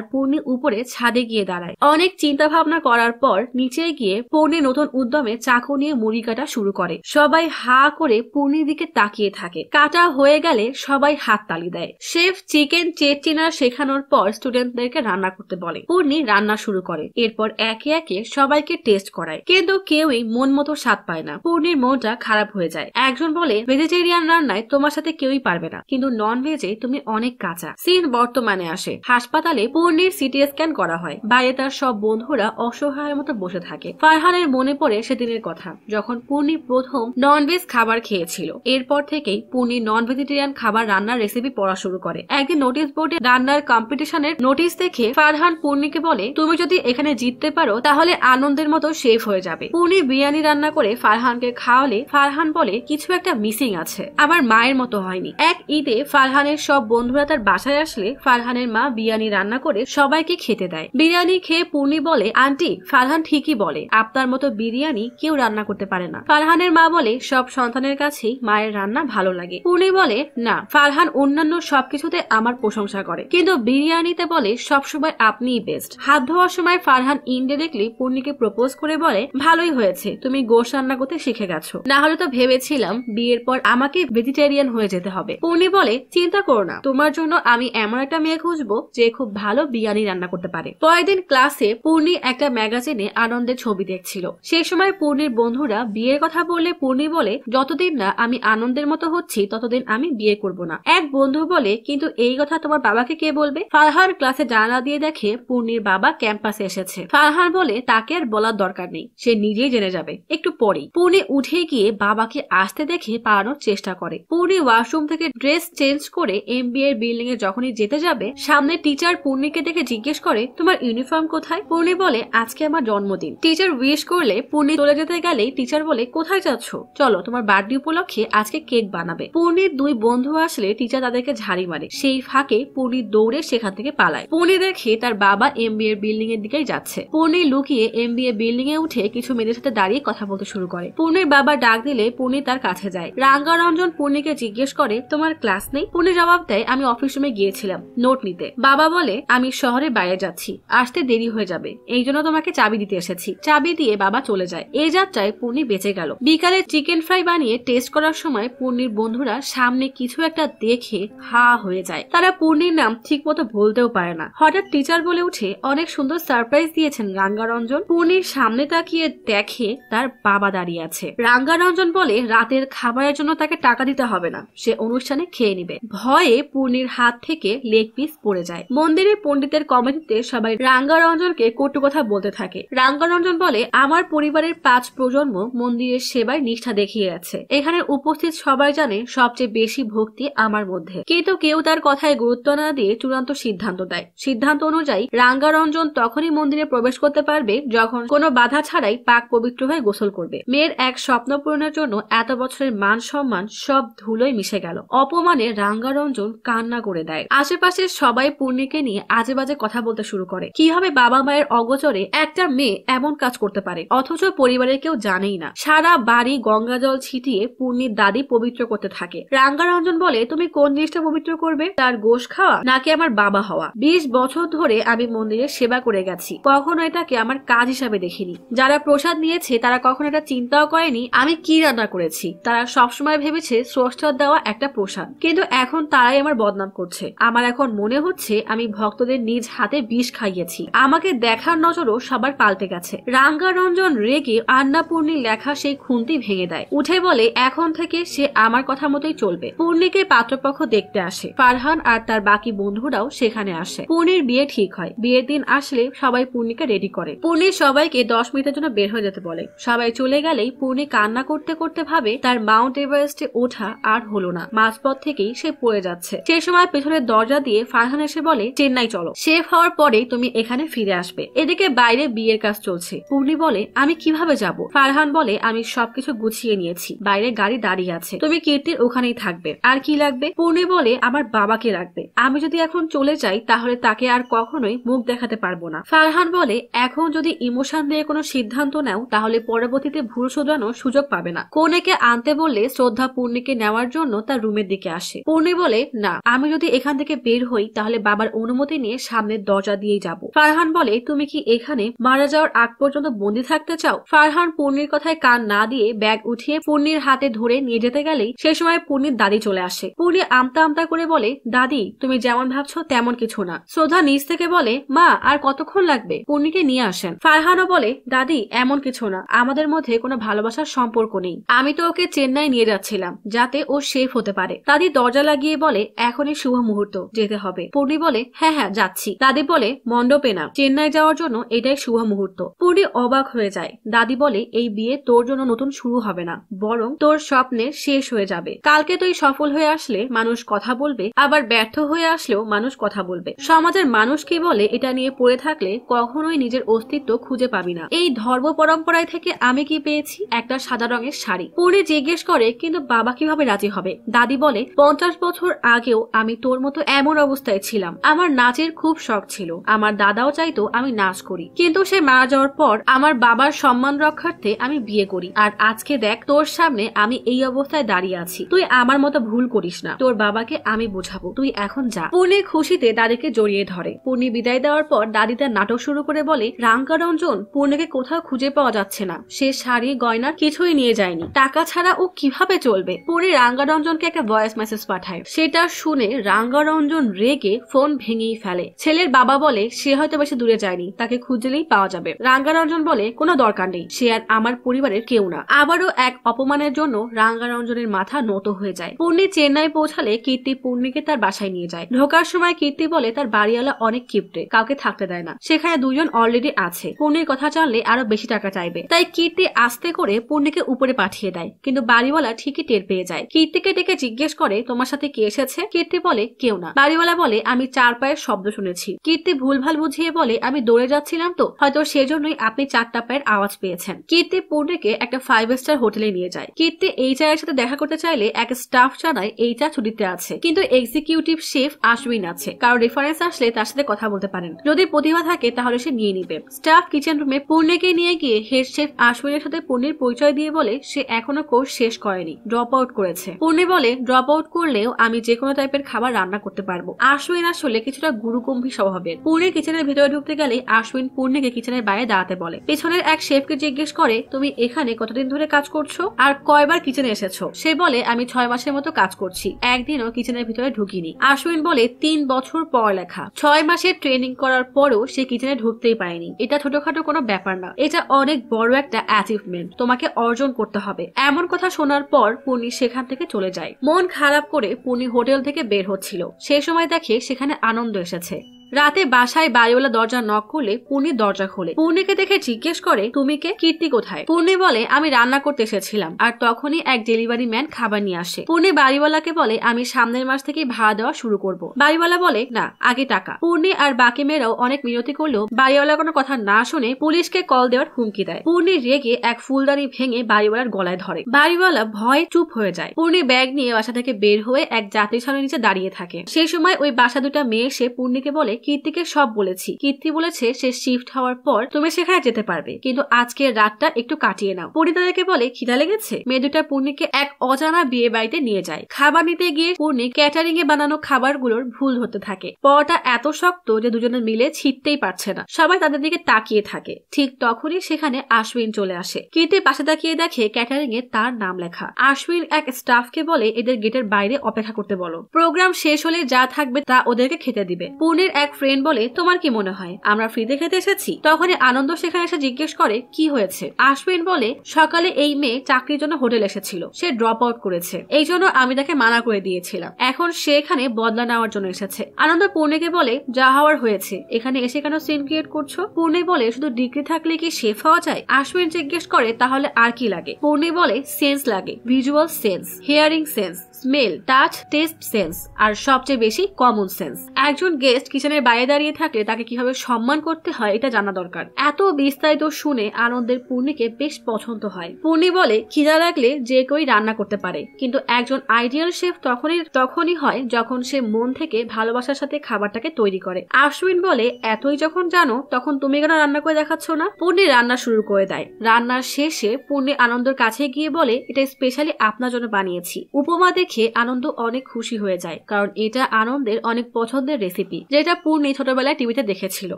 পূর্ণি উপরে ছাদে গিয়ে দাঁড়ায় অনেক চিন্তা ভাবনা করার পর নিচে গিয়ে পূর্ণি নতুন উদ্যমে চাকু নিয়ে মুড়ি কাটা শুরু করে সবাই হা করে পূর্ণির দিকে তাকিয়ে থাকে কাটা হয়ে গেলে সবাই হাত তালি দেয় শেফ চিকেন চেটচিনা শেখানোর পর স্টুডেন্টদেরকে রান্না করতে বলে পূর্ণি রান্না শুরু করে এরপর একে একে সবাইকে টেস্ট করায় কিন্তু কেউই মন মতো স্বাদ পায় না পূর্ণির মনটা খারাপ হয়ে যায় একজন বলে ভেজিটেরিয়ান রান্নায় তোমার সাথে কেউই পারবে না কিন্তু নন ভেজে তুমি অনেক কাঁচা সিন বর্তমানে আসে হাসপাতালে পূর্ণির সিটি স্ক্যান করা হয় বাইরে তার সব বন্ধুরা অসহায়ের মতো বসে থাকে ফারহানের মনে পড়ে সেদিনের কথা যখন পূর্ণি প্রথম ননভেজ খাবার খেয়েছিল এরপর থেকেই পূর্ণি নন ভেজিটেরিয়ান খাবার রান্নার রেসিপি পড়া শুরু করে একদিন নোটিশ বোর্ডে রান্নার কম্পিটিশনের নোটিশ দেখে ফারহান পূর্ণিকে বলে তুমি যদি এখানে জিততে পারো তাহলে আনন্দের মতো শেফ হয়ে যাবে পূর্ণি বিরিয়ানি রান্না করে ফারহানকে খাওয়ালে ফারহান বলে কিছু একটা মিসিং আছে আমার মায়ের মতো হয়নি এক ঈদে ফারহানের সব বন্ধুরা তার বাসায় বাসায় আসলে ফারহানের মা বিরিয়ানি রান্না করে সবাইকে খেতে দেয় বিরিয়ানি খেয়ে পূর্ণি বলে আন্টি ফারহান ঠিকই বলে আপনার মতো বিরিয়ানি কেউ রান্না করতে পারে না ফারহানের মা বলে সব সন্তানের কাছে মায়ের রান্না ভালো লাগে পূর্ণি বলে না ফারহান অন্যান্য সবকিছুতে আমার প্রশংসা করে কিন্তু বিরিয়ানিতে বলে সবসময় আপনিই বেস্ট হাত ধোয়ার সময় ফারহান ইনডাইরেক্টলি পূর্ণিকে প্রপোজ করে বলে ভালোই হয়েছে তুমি গোশ রান্না করতে শিখে গেছো না হলে তো ভেবেছিলাম বিয়ের পর আমাকে ভেজিটেরিয়ান হয়ে যেতে হবে পূর্ণি বলে চিন্তা করো না তোমার জন্য আমি আমি এমন একটা মেয়ে খুঁজবো যে খুব ভালো বিরিয়ানি রান্না করতে পারে পরের দিন ক্লাসে পূর্ণি একটা ম্যাগাজিনে আনন্দের ছবি দেখছিল সেই সময় পূর্ণির বন্ধুরা বিয়ের কথা বললে পূর্ণি বলে যতদিন না আমি আনন্দের মতো হচ্ছি ততদিন আমি বিয়ে করব না এক বন্ধু বলে কিন্তু এই কথা তোমার বাবাকে কে বলবে ফারহান ক্লাসে জানালা দিয়ে দেখে পূর্ণির বাবা ক্যাম্পাসে এসেছে ফারহান বলে তাকে আর বলার দরকার নেই সে নিজেই জেনে যাবে একটু পরেই পূর্ণি উঠে গিয়ে বাবাকে আসতে দেখে পাড়ানোর চেষ্টা করে পূর্ণি ওয়াশরুম থেকে ড্রেস চেঞ্জ করে এম বিল্ডিং এ যখনই যেতে যাবে সামনে টিচার পূর্ণিকে দেখে জিজ্ঞেস করে তোমার ইউনিফর্ম কোথায় পূর্ণি বলে আজকে আমার জন্মদিন টিচার উইশ করলে পূর্ণি চলে যেতে গেলেই টিচার বলে কোথায় যাচ্ছ চলো তোমার বার্থডে উপলক্ষে আজকে কেক বানাবে পূর্ণির দুই বন্ধু আসলে টিচার তাদেরকে ঝাড়ি মারে সেই ফাঁকে পূর্ণি দৌড়ে সেখান থেকে পালায় পূর্ণি দেখে তার বাবা এম বি এর বিল্ডিং এর দিকেই যাচ্ছে পূর্ণি লুকিয়ে এম বি এ বিল্ডিং এ উঠে কিছু মেয়েদের সাথে দাঁড়িয়ে কথা বলতে শুরু করে পূর্ণির বাবা ডাক দিলে পূর্ণি তার কাছে যায় রাঙ্গারঞ্জন পূর্ণিকে জিজ্ঞেস করে তোমার ক্লাস নেই পূর্ণি জবাব দেয় আমি অফিস রুমে গিয়েছিলাম নোট নিতে বাবা বলে আমি শহরের বাইরে যাচ্ছি আসতে দেরি হয়ে যাবে এই জন্য তোমাকে চাবি দিতে এসেছি চাবি দিয়ে বাবা চলে যায় এ যাত্রায় পূর্ণি বেঁচে গেল বিকালে চিকেন ফ্রাই বানিয়ে টেস্ট করার সময় পূর্ণির বন্ধুরা সামনে কিছু একটা দেখে হা হয়ে যায় তারা পূর্ণির নাম ঠিক মতো বলতেও পারে না হঠাৎ টিচার বলে উঠে অনেক সুন্দর সারপ্রাইজ দিয়েছেন রাঙ্গারঞ্জন পূর্ণির সামনে তাকিয়ে দেখে তার বাবা দাঁড়িয়ে আছে রাঙ্গারঞ্জন বলে রাতের খাবারের জন্য তাকে টাকা দিতে হবে না সে অনুষ্ঠানে খেয়ে নিবে ভয়ে পূর্ণির হাত থেকে থেকে লেগ পিস পড়ে যায় মন্দিরের পণ্ডিতের কমিটিতে সবাই রাঙ্গারঞ্জনকে কটু কথা বলতে থাকে রাঙ্গারঞ্জন বলে আমার পরিবারের পাঁচ প্রজন্ম মন্দিরের সেবায় নিষ্ঠা দেখিয়ে আছে এখানে উপস্থিত সবাই জানে সবচেয়ে বেশি ভক্তি আমার মধ্যে কিন্তু কেউ তার কথায় গুরুত্ব না দিয়ে চূড়ান্ত সিদ্ধান্ত দেয় সিদ্ধান্ত অনুযায়ী রাঙ্গারঞ্জন তখনই মন্দিরে প্রবেশ করতে পারবে যখন কোনো বাধা ছাড়াই পাক পবিত্র হয়ে গোসল করবে মেয়ের এক স্বপ্ন পূরণের জন্য এত বছরের মান সম্মান সব ধুলোয় মিশে গেল অপমানে রাঙ্গারঞ্জন কান্না করে দেয় যায় আশেপাশের সবাই পূর্ণিকে নিয়ে আজে বাজে কথা বলতে শুরু করে কিভাবে বাবা মায়ের অগোচরে একটা মেয়ে এমন কাজ করতে পারে অথচ পরিবারের কেউ জানেই না সারা বাড়ি গঙ্গা জল ছিটিয়ে পূর্ণির দাদি পবিত্র করতে থাকে রাঙ্গারঞ্জন বলে তুমি কোন জিনিসটা পবিত্র করবে তার গোশ খাওয়া নাকি আমার বাবা হওয়া বিশ বছর ধরে আমি মন্দিরে সেবা করে গেছি কখনো এটাকে আমার কাজ হিসাবে দেখিনি যারা প্রসাদ নিয়েছে তারা কখনো এটা চিন্তাও করেনি আমি কি রান্না করেছি তারা সবসময় ভেবেছে স্রষ্টার দেওয়া একটা প্রসাদ কিন্তু এখন তারাই আমার বদনাম করছে আমার এখন মনে হচ্ছে আমি ভক্তদের নিজ হাতে বিষ খাইয়েছি আমাকে দেখার নজরও সবার পাল্টে গেছে রাঙ্গারঞ্জন রেগে আন্নাপূর্ণি লেখা সেই খুনটি ভেঙে দেয় উঠে বলে এখন থেকে সে আমার কথা মতোই চলবে পূর্ণিকে পাত্রপক্ষ দেখতে আসে ফারহান আর তার বাকি বন্ধুরাও সেখানে আসে পূর্ণির বিয়ে ঠিক হয় বিয়ের দিন আসলে সবাই পূর্ণিকে রেডি করে পূর্ণি সবাইকে দশ মিনিটের জন্য বের হয়ে যেতে বলে সবাই চলে গেলেই পূর্ণি কান্না করতে করতে ভাবে তার মাউন্ট এভারেস্টে ওঠা আর হলো না মাঝপথ থেকেই সে পড়ে যাচ্ছে সে সময় পেছনে হোটেলের দরজা দিয়ে ফারহান এসে বলে চেন্নাই চলো সেফ হওয়ার পরেই তুমি এখানে ফিরে আসবে এদিকে বাইরে বিয়ের কাজ চলছে পূর্ণি বলে আমি কিভাবে যাব ফারহান বলে আমি সবকিছু গুছিয়ে নিয়েছি বাইরে গাড়ি দাঁড়িয়ে আছে তুমি কীর্তির ওখানেই থাকবে আর কি লাগবে পূর্ণি বলে আমার বাবাকে লাগবে আমি যদি এখন চলে যাই তাহলে তাকে আর কখনোই মুখ দেখাতে পারবো না ফারহান বলে এখন যদি ইমোশন দিয়ে কোনো সিদ্ধান্ত নেও তাহলে পরবর্তীতে ভুল শোধানো সুযোগ পাবে না কোনেকে আনতে বললে শ্রদ্ধা পূর্ণিকে নেওয়ার জন্য তার রুমের দিকে আসে পূর্ণি বলে না আমি যদি এখান থেকে বের হই তাহলে বাবার অনুমতি নিয়ে সামনের দরজা দিয়েই যাব ফারহান বলে তুমি কি এখানে মারা যাওয়ার আগ পর্যন্ত বন্দি থাকতে চাও ফারহান পূর্ণির কথায় কান না দিয়ে ব্যাগ উঠিয়ে পূর্ণির হাতে ধরে নিয়ে যেতে গেলেই সে সময় পূর্ণির দাদি চলে আসে পূর্ণি আমতা আমতা করে বলে দাদি তুমি যেমন ভাবছো তেমন কিছু না শ্রদ্ধা নিজ থেকে বলে মা আর কতক্ষণ লাগবে পূর্ণিকে নিয়ে আসেন ফারহানও বলে দাদি এমন কিছু না আমাদের মধ্যে কোনো ভালোবাসার সম্পর্ক নেই আমি তো ওকে চেন্নাই নিয়ে যাচ্ছিলাম যাতে ও সেফ হতে পারে দাদি দরজা লাগিয়ে বলে এখনই শুভ মুহূর্ত যেতে হবে পূর্ণি বলে হ্যাঁ হ্যাঁ যাচ্ছি দাদি বলে মণ্ডপে না চেন্নাই যাওয়ার জন্য এটাই শুভ মুহূর্ত পূর্ণি অবাক হয়ে যায় দাদি বলে এই বিয়ে তোর জন্য নতুন শুরু হবে না বরং তোর স্বপ্নে শেষ হয়ে যাবে কালকে তুই সফল হয়ে আসলে মানুষ কথা বলবে আবার ব্যর্থ হয়ে আসলেও মানুষ কথা বলবে সমাজের মানুষ কি বলে এটা নিয়ে পড়ে থাকলে কখনোই নিজের অস্তিত্ব খুঁজে পাবি না এই ধর্ম পরম্পরায় থেকে আমি কি পেয়েছি একটা সাদা রঙের শাড়ি পূর্ণি জিজ্ঞেস করে কিন্তু বাবা কিভাবে রাজি হবে দাদি বলে পঞ্চাশ বছর আগেও আমি তোর মতো এমন অবস্থায় ছিলাম আমার নাচের খুব শখ ছিল আমার দাদাও চাইতো আমি নাচ করি কিন্তু সে মারা যাওয়ার পর আমার বাবার সম্মান রক্ষার্থে আমি বিয়ে করি আর আজকে দেখ তোর সামনে আমি এই অবস্থায় দাঁড়িয়ে আছি তুই আমার মতো ভুল করিস না তোর বাবাকে আমি বোঝাবো তুই এখন যা পূর্ণি খুশিতে দাদিকে জড়িয়ে ধরে পূর্ণি বিদায় দেওয়ার পর দাদি তার নাটক শুরু করে বলে রাঙ্কারঞ্জন পূর্ণিকে কোথাও খুঁজে পাওয়া যাচ্ছে না সে শাড়ি গয়না কিছুই নিয়ে যায়নি টাকা ছাড়া ও কিভাবে চলবে পূর্ণি রাঙ্গারঞ্জনকে একটা ভয়েস মেসেজ পাঠায় সেটা শুনে রাঙ্গ নাগরঞ্জন রেগে ফোন ভেঙেই ফেলে ছেলের বাবা বলে সে হয়তো বেশি দূরে যায়নি তাকে খুঁজলেই পাওয়া যাবে রাঙ্গারঞ্জন বলে কোনো দরকার নেই সে আর আমার পরিবারের কেউ না আবারও এক অপমানের জন্য রাঙ্গারঞ্জনের মাথা নত হয়ে যায় পূর্ণি চেন্নাই পৌঁছালে কীর্তি পূর্ণিকে তার বাসায় নিয়ে যায় ঢোকার সময় কীর্তি বলে তার বাড়িওয়ালা অনেক কিপ্টে কাউকে থাকতে দেয় না সেখানে দুজন অলরেডি আছে পূর্ণির কথা জানলে আরো বেশি টাকা চাইবে তাই কীর্তি আস্তে করে পূর্ণিকে উপরে পাঠিয়ে দেয় কিন্তু বাড়িওয়ালা ঠিকই টের পেয়ে যায় কীর্তিকে ডেকে জিজ্ঞেস করে তোমার সাথে কে এসেছে কীর্তি বলে কেউ না বাড়িওয়ালা বলে আমি চার পায়ের শব্দ শুনেছি কীর্তি ভুলভাল বুঝিয়ে বলে আমি দৌড়ে যাচ্ছিলাম তো হয়তো সেজন্যই আপনি চারটা পায়ের আওয়াজ পেয়েছেন কীর্তি পূর্ণেকে একটা ফাইভ স্টার হোটেলে নিয়ে যায় কীর্তি এই এর সাথে দেখা করতে চাইলে এক স্টাফ জানায় চা ছুটিতে আছে কিন্তু এক্সিকিউটিভ শেফ আশ্বিন আছে কারো রেফারেন্স আসলে তার সাথে কথা বলতে পারেন যদি প্রতিভা থাকে তাহলে সে নিয়ে নিবে স্টাফ কিচেন রুমে পূর্ণকে নিয়ে গিয়ে হেড শেফ আশমিনের সাথে পূর্ণের পরিচয় দিয়ে বলে সে এখনো কোর্স শেষ করেনি ড্রপ আউট করেছে পূর্ণে বলে ড্রপ আউট করলেও আমি যে কোনো টাইপের খাবার রান্না রান্না করতে পারবো আশ্বিন আসলে কিছুটা গুরুগম্ভীর স্বভাবের পূর্ণের কিচেনের ভেতরে ঢুকতে গেলে আশ্বিন পূর্ণিকে কিচেনের বাইরে দাঁড়াতে বলে পেছনের এক শেফকে জিজ্ঞেস করে তুমি এখানে কতদিন ধরে কাজ করছো আর কয়বার কিচেনে এসেছো সে বলে আমি ছয় মাসের মতো কাজ করছি একদিনও কিচেনের ভিতরে ঢুকিনি আশ্বিন বলে তিন বছর পড়ালেখা ছয় মাসের ট্রেনিং করার পরও সে কিচেনে ঢুকতেই পারেনি এটা ছোটখাটো কোনো ব্যাপার না এটা অনেক বড় একটা অ্যাচিভমেন্ট তোমাকে অর্জন করতে হবে এমন কথা শোনার পর পুনি সেখান থেকে চলে যায় মন খারাপ করে পুনি হোটেল থেকে বের হচ্ছিল সেই সময় দেখে সেখানে আনন্দ এসেছে রাতে বাসায় বাড়িওয়ালা দরজা নক করলে পূর্ণির দরজা খোলে পূর্ণিকে দেখে জিজ্ঞেস করে তুমি কে কীর্তি কোথায় পূর্ণি বলে আমি রান্না করতে এসেছিলাম আর তখনই এক ডেলিভারি ম্যান খাবার নিয়ে আসে পূর্ণি বাড়িওয়ালাকে বলে আমি সামনের মাস থেকে ভাড়া দেওয়া শুরু করব বাড়িওয়ালা বলে না আগে টাকা পূর্ণি আর বাকি মেয়েরাও অনেক মিনতি করলেও বাড়িওয়ালা কোনো কথা না শুনে পুলিশকে কল দেওয়ার হুমকি দেয় পূর্ণি রেগে এক ফুলদানি ভেঙে বাড়িওয়ালার গলায় ধরে বাড়িওয়ালা ভয়ে চুপ হয়ে যায় পূর্ণি ব্যাগ নিয়ে বাসা থেকে বের হয়ে এক যাত্রী সামনে নিচে দাঁড়িয়ে থাকে সেই সময় ওই বাসা দুটা মেয়ে সে পূর্ণিকে বলে কীর্তিকে সব বলেছি কীর্তি বলেছে সে শিফট হওয়ার পর তুমি সেখানে যেতে পারবে কিন্তু আজকের রাতটা একটু কাটিয়ে নাও পরি তাদেরকে বলে খিদা লেগেছে মেয়ে দুটা পূর্ণিকে এক অজানা বিয়ে বাড়িতে নিয়ে যায় খাবার নিতে গিয়ে পূর্ণি ক্যাটারিং এ বানানো খাবারগুলোর ভুল হতে থাকে পরটা এত শক্ত যে দুজনে মিলে ছিটতেই পারছে না সবাই তাদের দিকে তাকিয়ে থাকে ঠিক তখনই সেখানে আশ্বিন চলে আসে কীর্তি পাশে তাকিয়ে দেখে ক্যাটারিং এ তার নাম লেখা আশ্বিন এক স্টাফকে বলে এদের গেটের বাইরে অপেক্ষা করতে বলো প্রোগ্রাম শেষ হলে যা থাকবে তা ওদেরকে খেতে দিবে পূর্ণের এক এক ফ্রেন্ড বলে তোমার কি মনে হয় আমরা ফ্রিতে খেতে এসেছি তখনই আনন্দ সেখানে এসে জিজ্ঞেস করে কি হয়েছে আশবিন বলে সকালে এই মেয়ে চাকরির জন্য হোটেল এসেছিল সে ড্রপ আউট করেছে এই জন্য আমি তাকে মানা করে দিয়েছিলাম এখন সে এখানে বদলা নেওয়ার জন্য এসেছে আনন্দ পূর্ণিকে বলে যা হওয়ার হয়েছে এখানে এসে কেন সিন ক্রিয়েট করছো পূর্ণে বলে শুধু ডিগ্রি থাকলে কি শেফ হওয়া যায় আশবিন জিজ্ঞেস করে তাহলে আর কি লাগে পূর্ণে বলে সেন্স লাগে visual sense hearing sense smell touch taste sense আর সবচেয়ে বেশি কমন সেন্স একজন গেস্ট কিচেনের বাইরে দাঁড়িয়ে থাকলে তাকে কিভাবে সম্মান করতে হয় এটা জানা দরকার এত বিস্তারিত শুনে আনন্দের পূর্ণিকে বেশ পছন্দ হয় পূর্ণি বলে খিদা লাগলে যে কেউই রান্না করতে পারে কিন্তু একজন আইডিয়াল শেফ তখনই তখনই হয় যখন সে মন থেকে ভালোবাসার সাথে খাবারটাকে তৈরি করে আশ্বিন বলে এতই যখন জানো তখন তুমি কেন রান্না করে দেখাচ্ছ না পূর্ণি রান্না শুরু করে দেয় রান্নার শেষে পূর্ণি আনন্দের কাছে গিয়ে বলে এটা স্পেশালি আপনার জন্য বানিয়েছি উপমা দেখে খেয়ে আনন্দ অনেক খুশি হয়ে যায় কারণ এটা আনন্দের অনেক পছন্দের রেসিপি যেটা পূর্ণি ছোটবেলায় টিভিতে দেখেছিল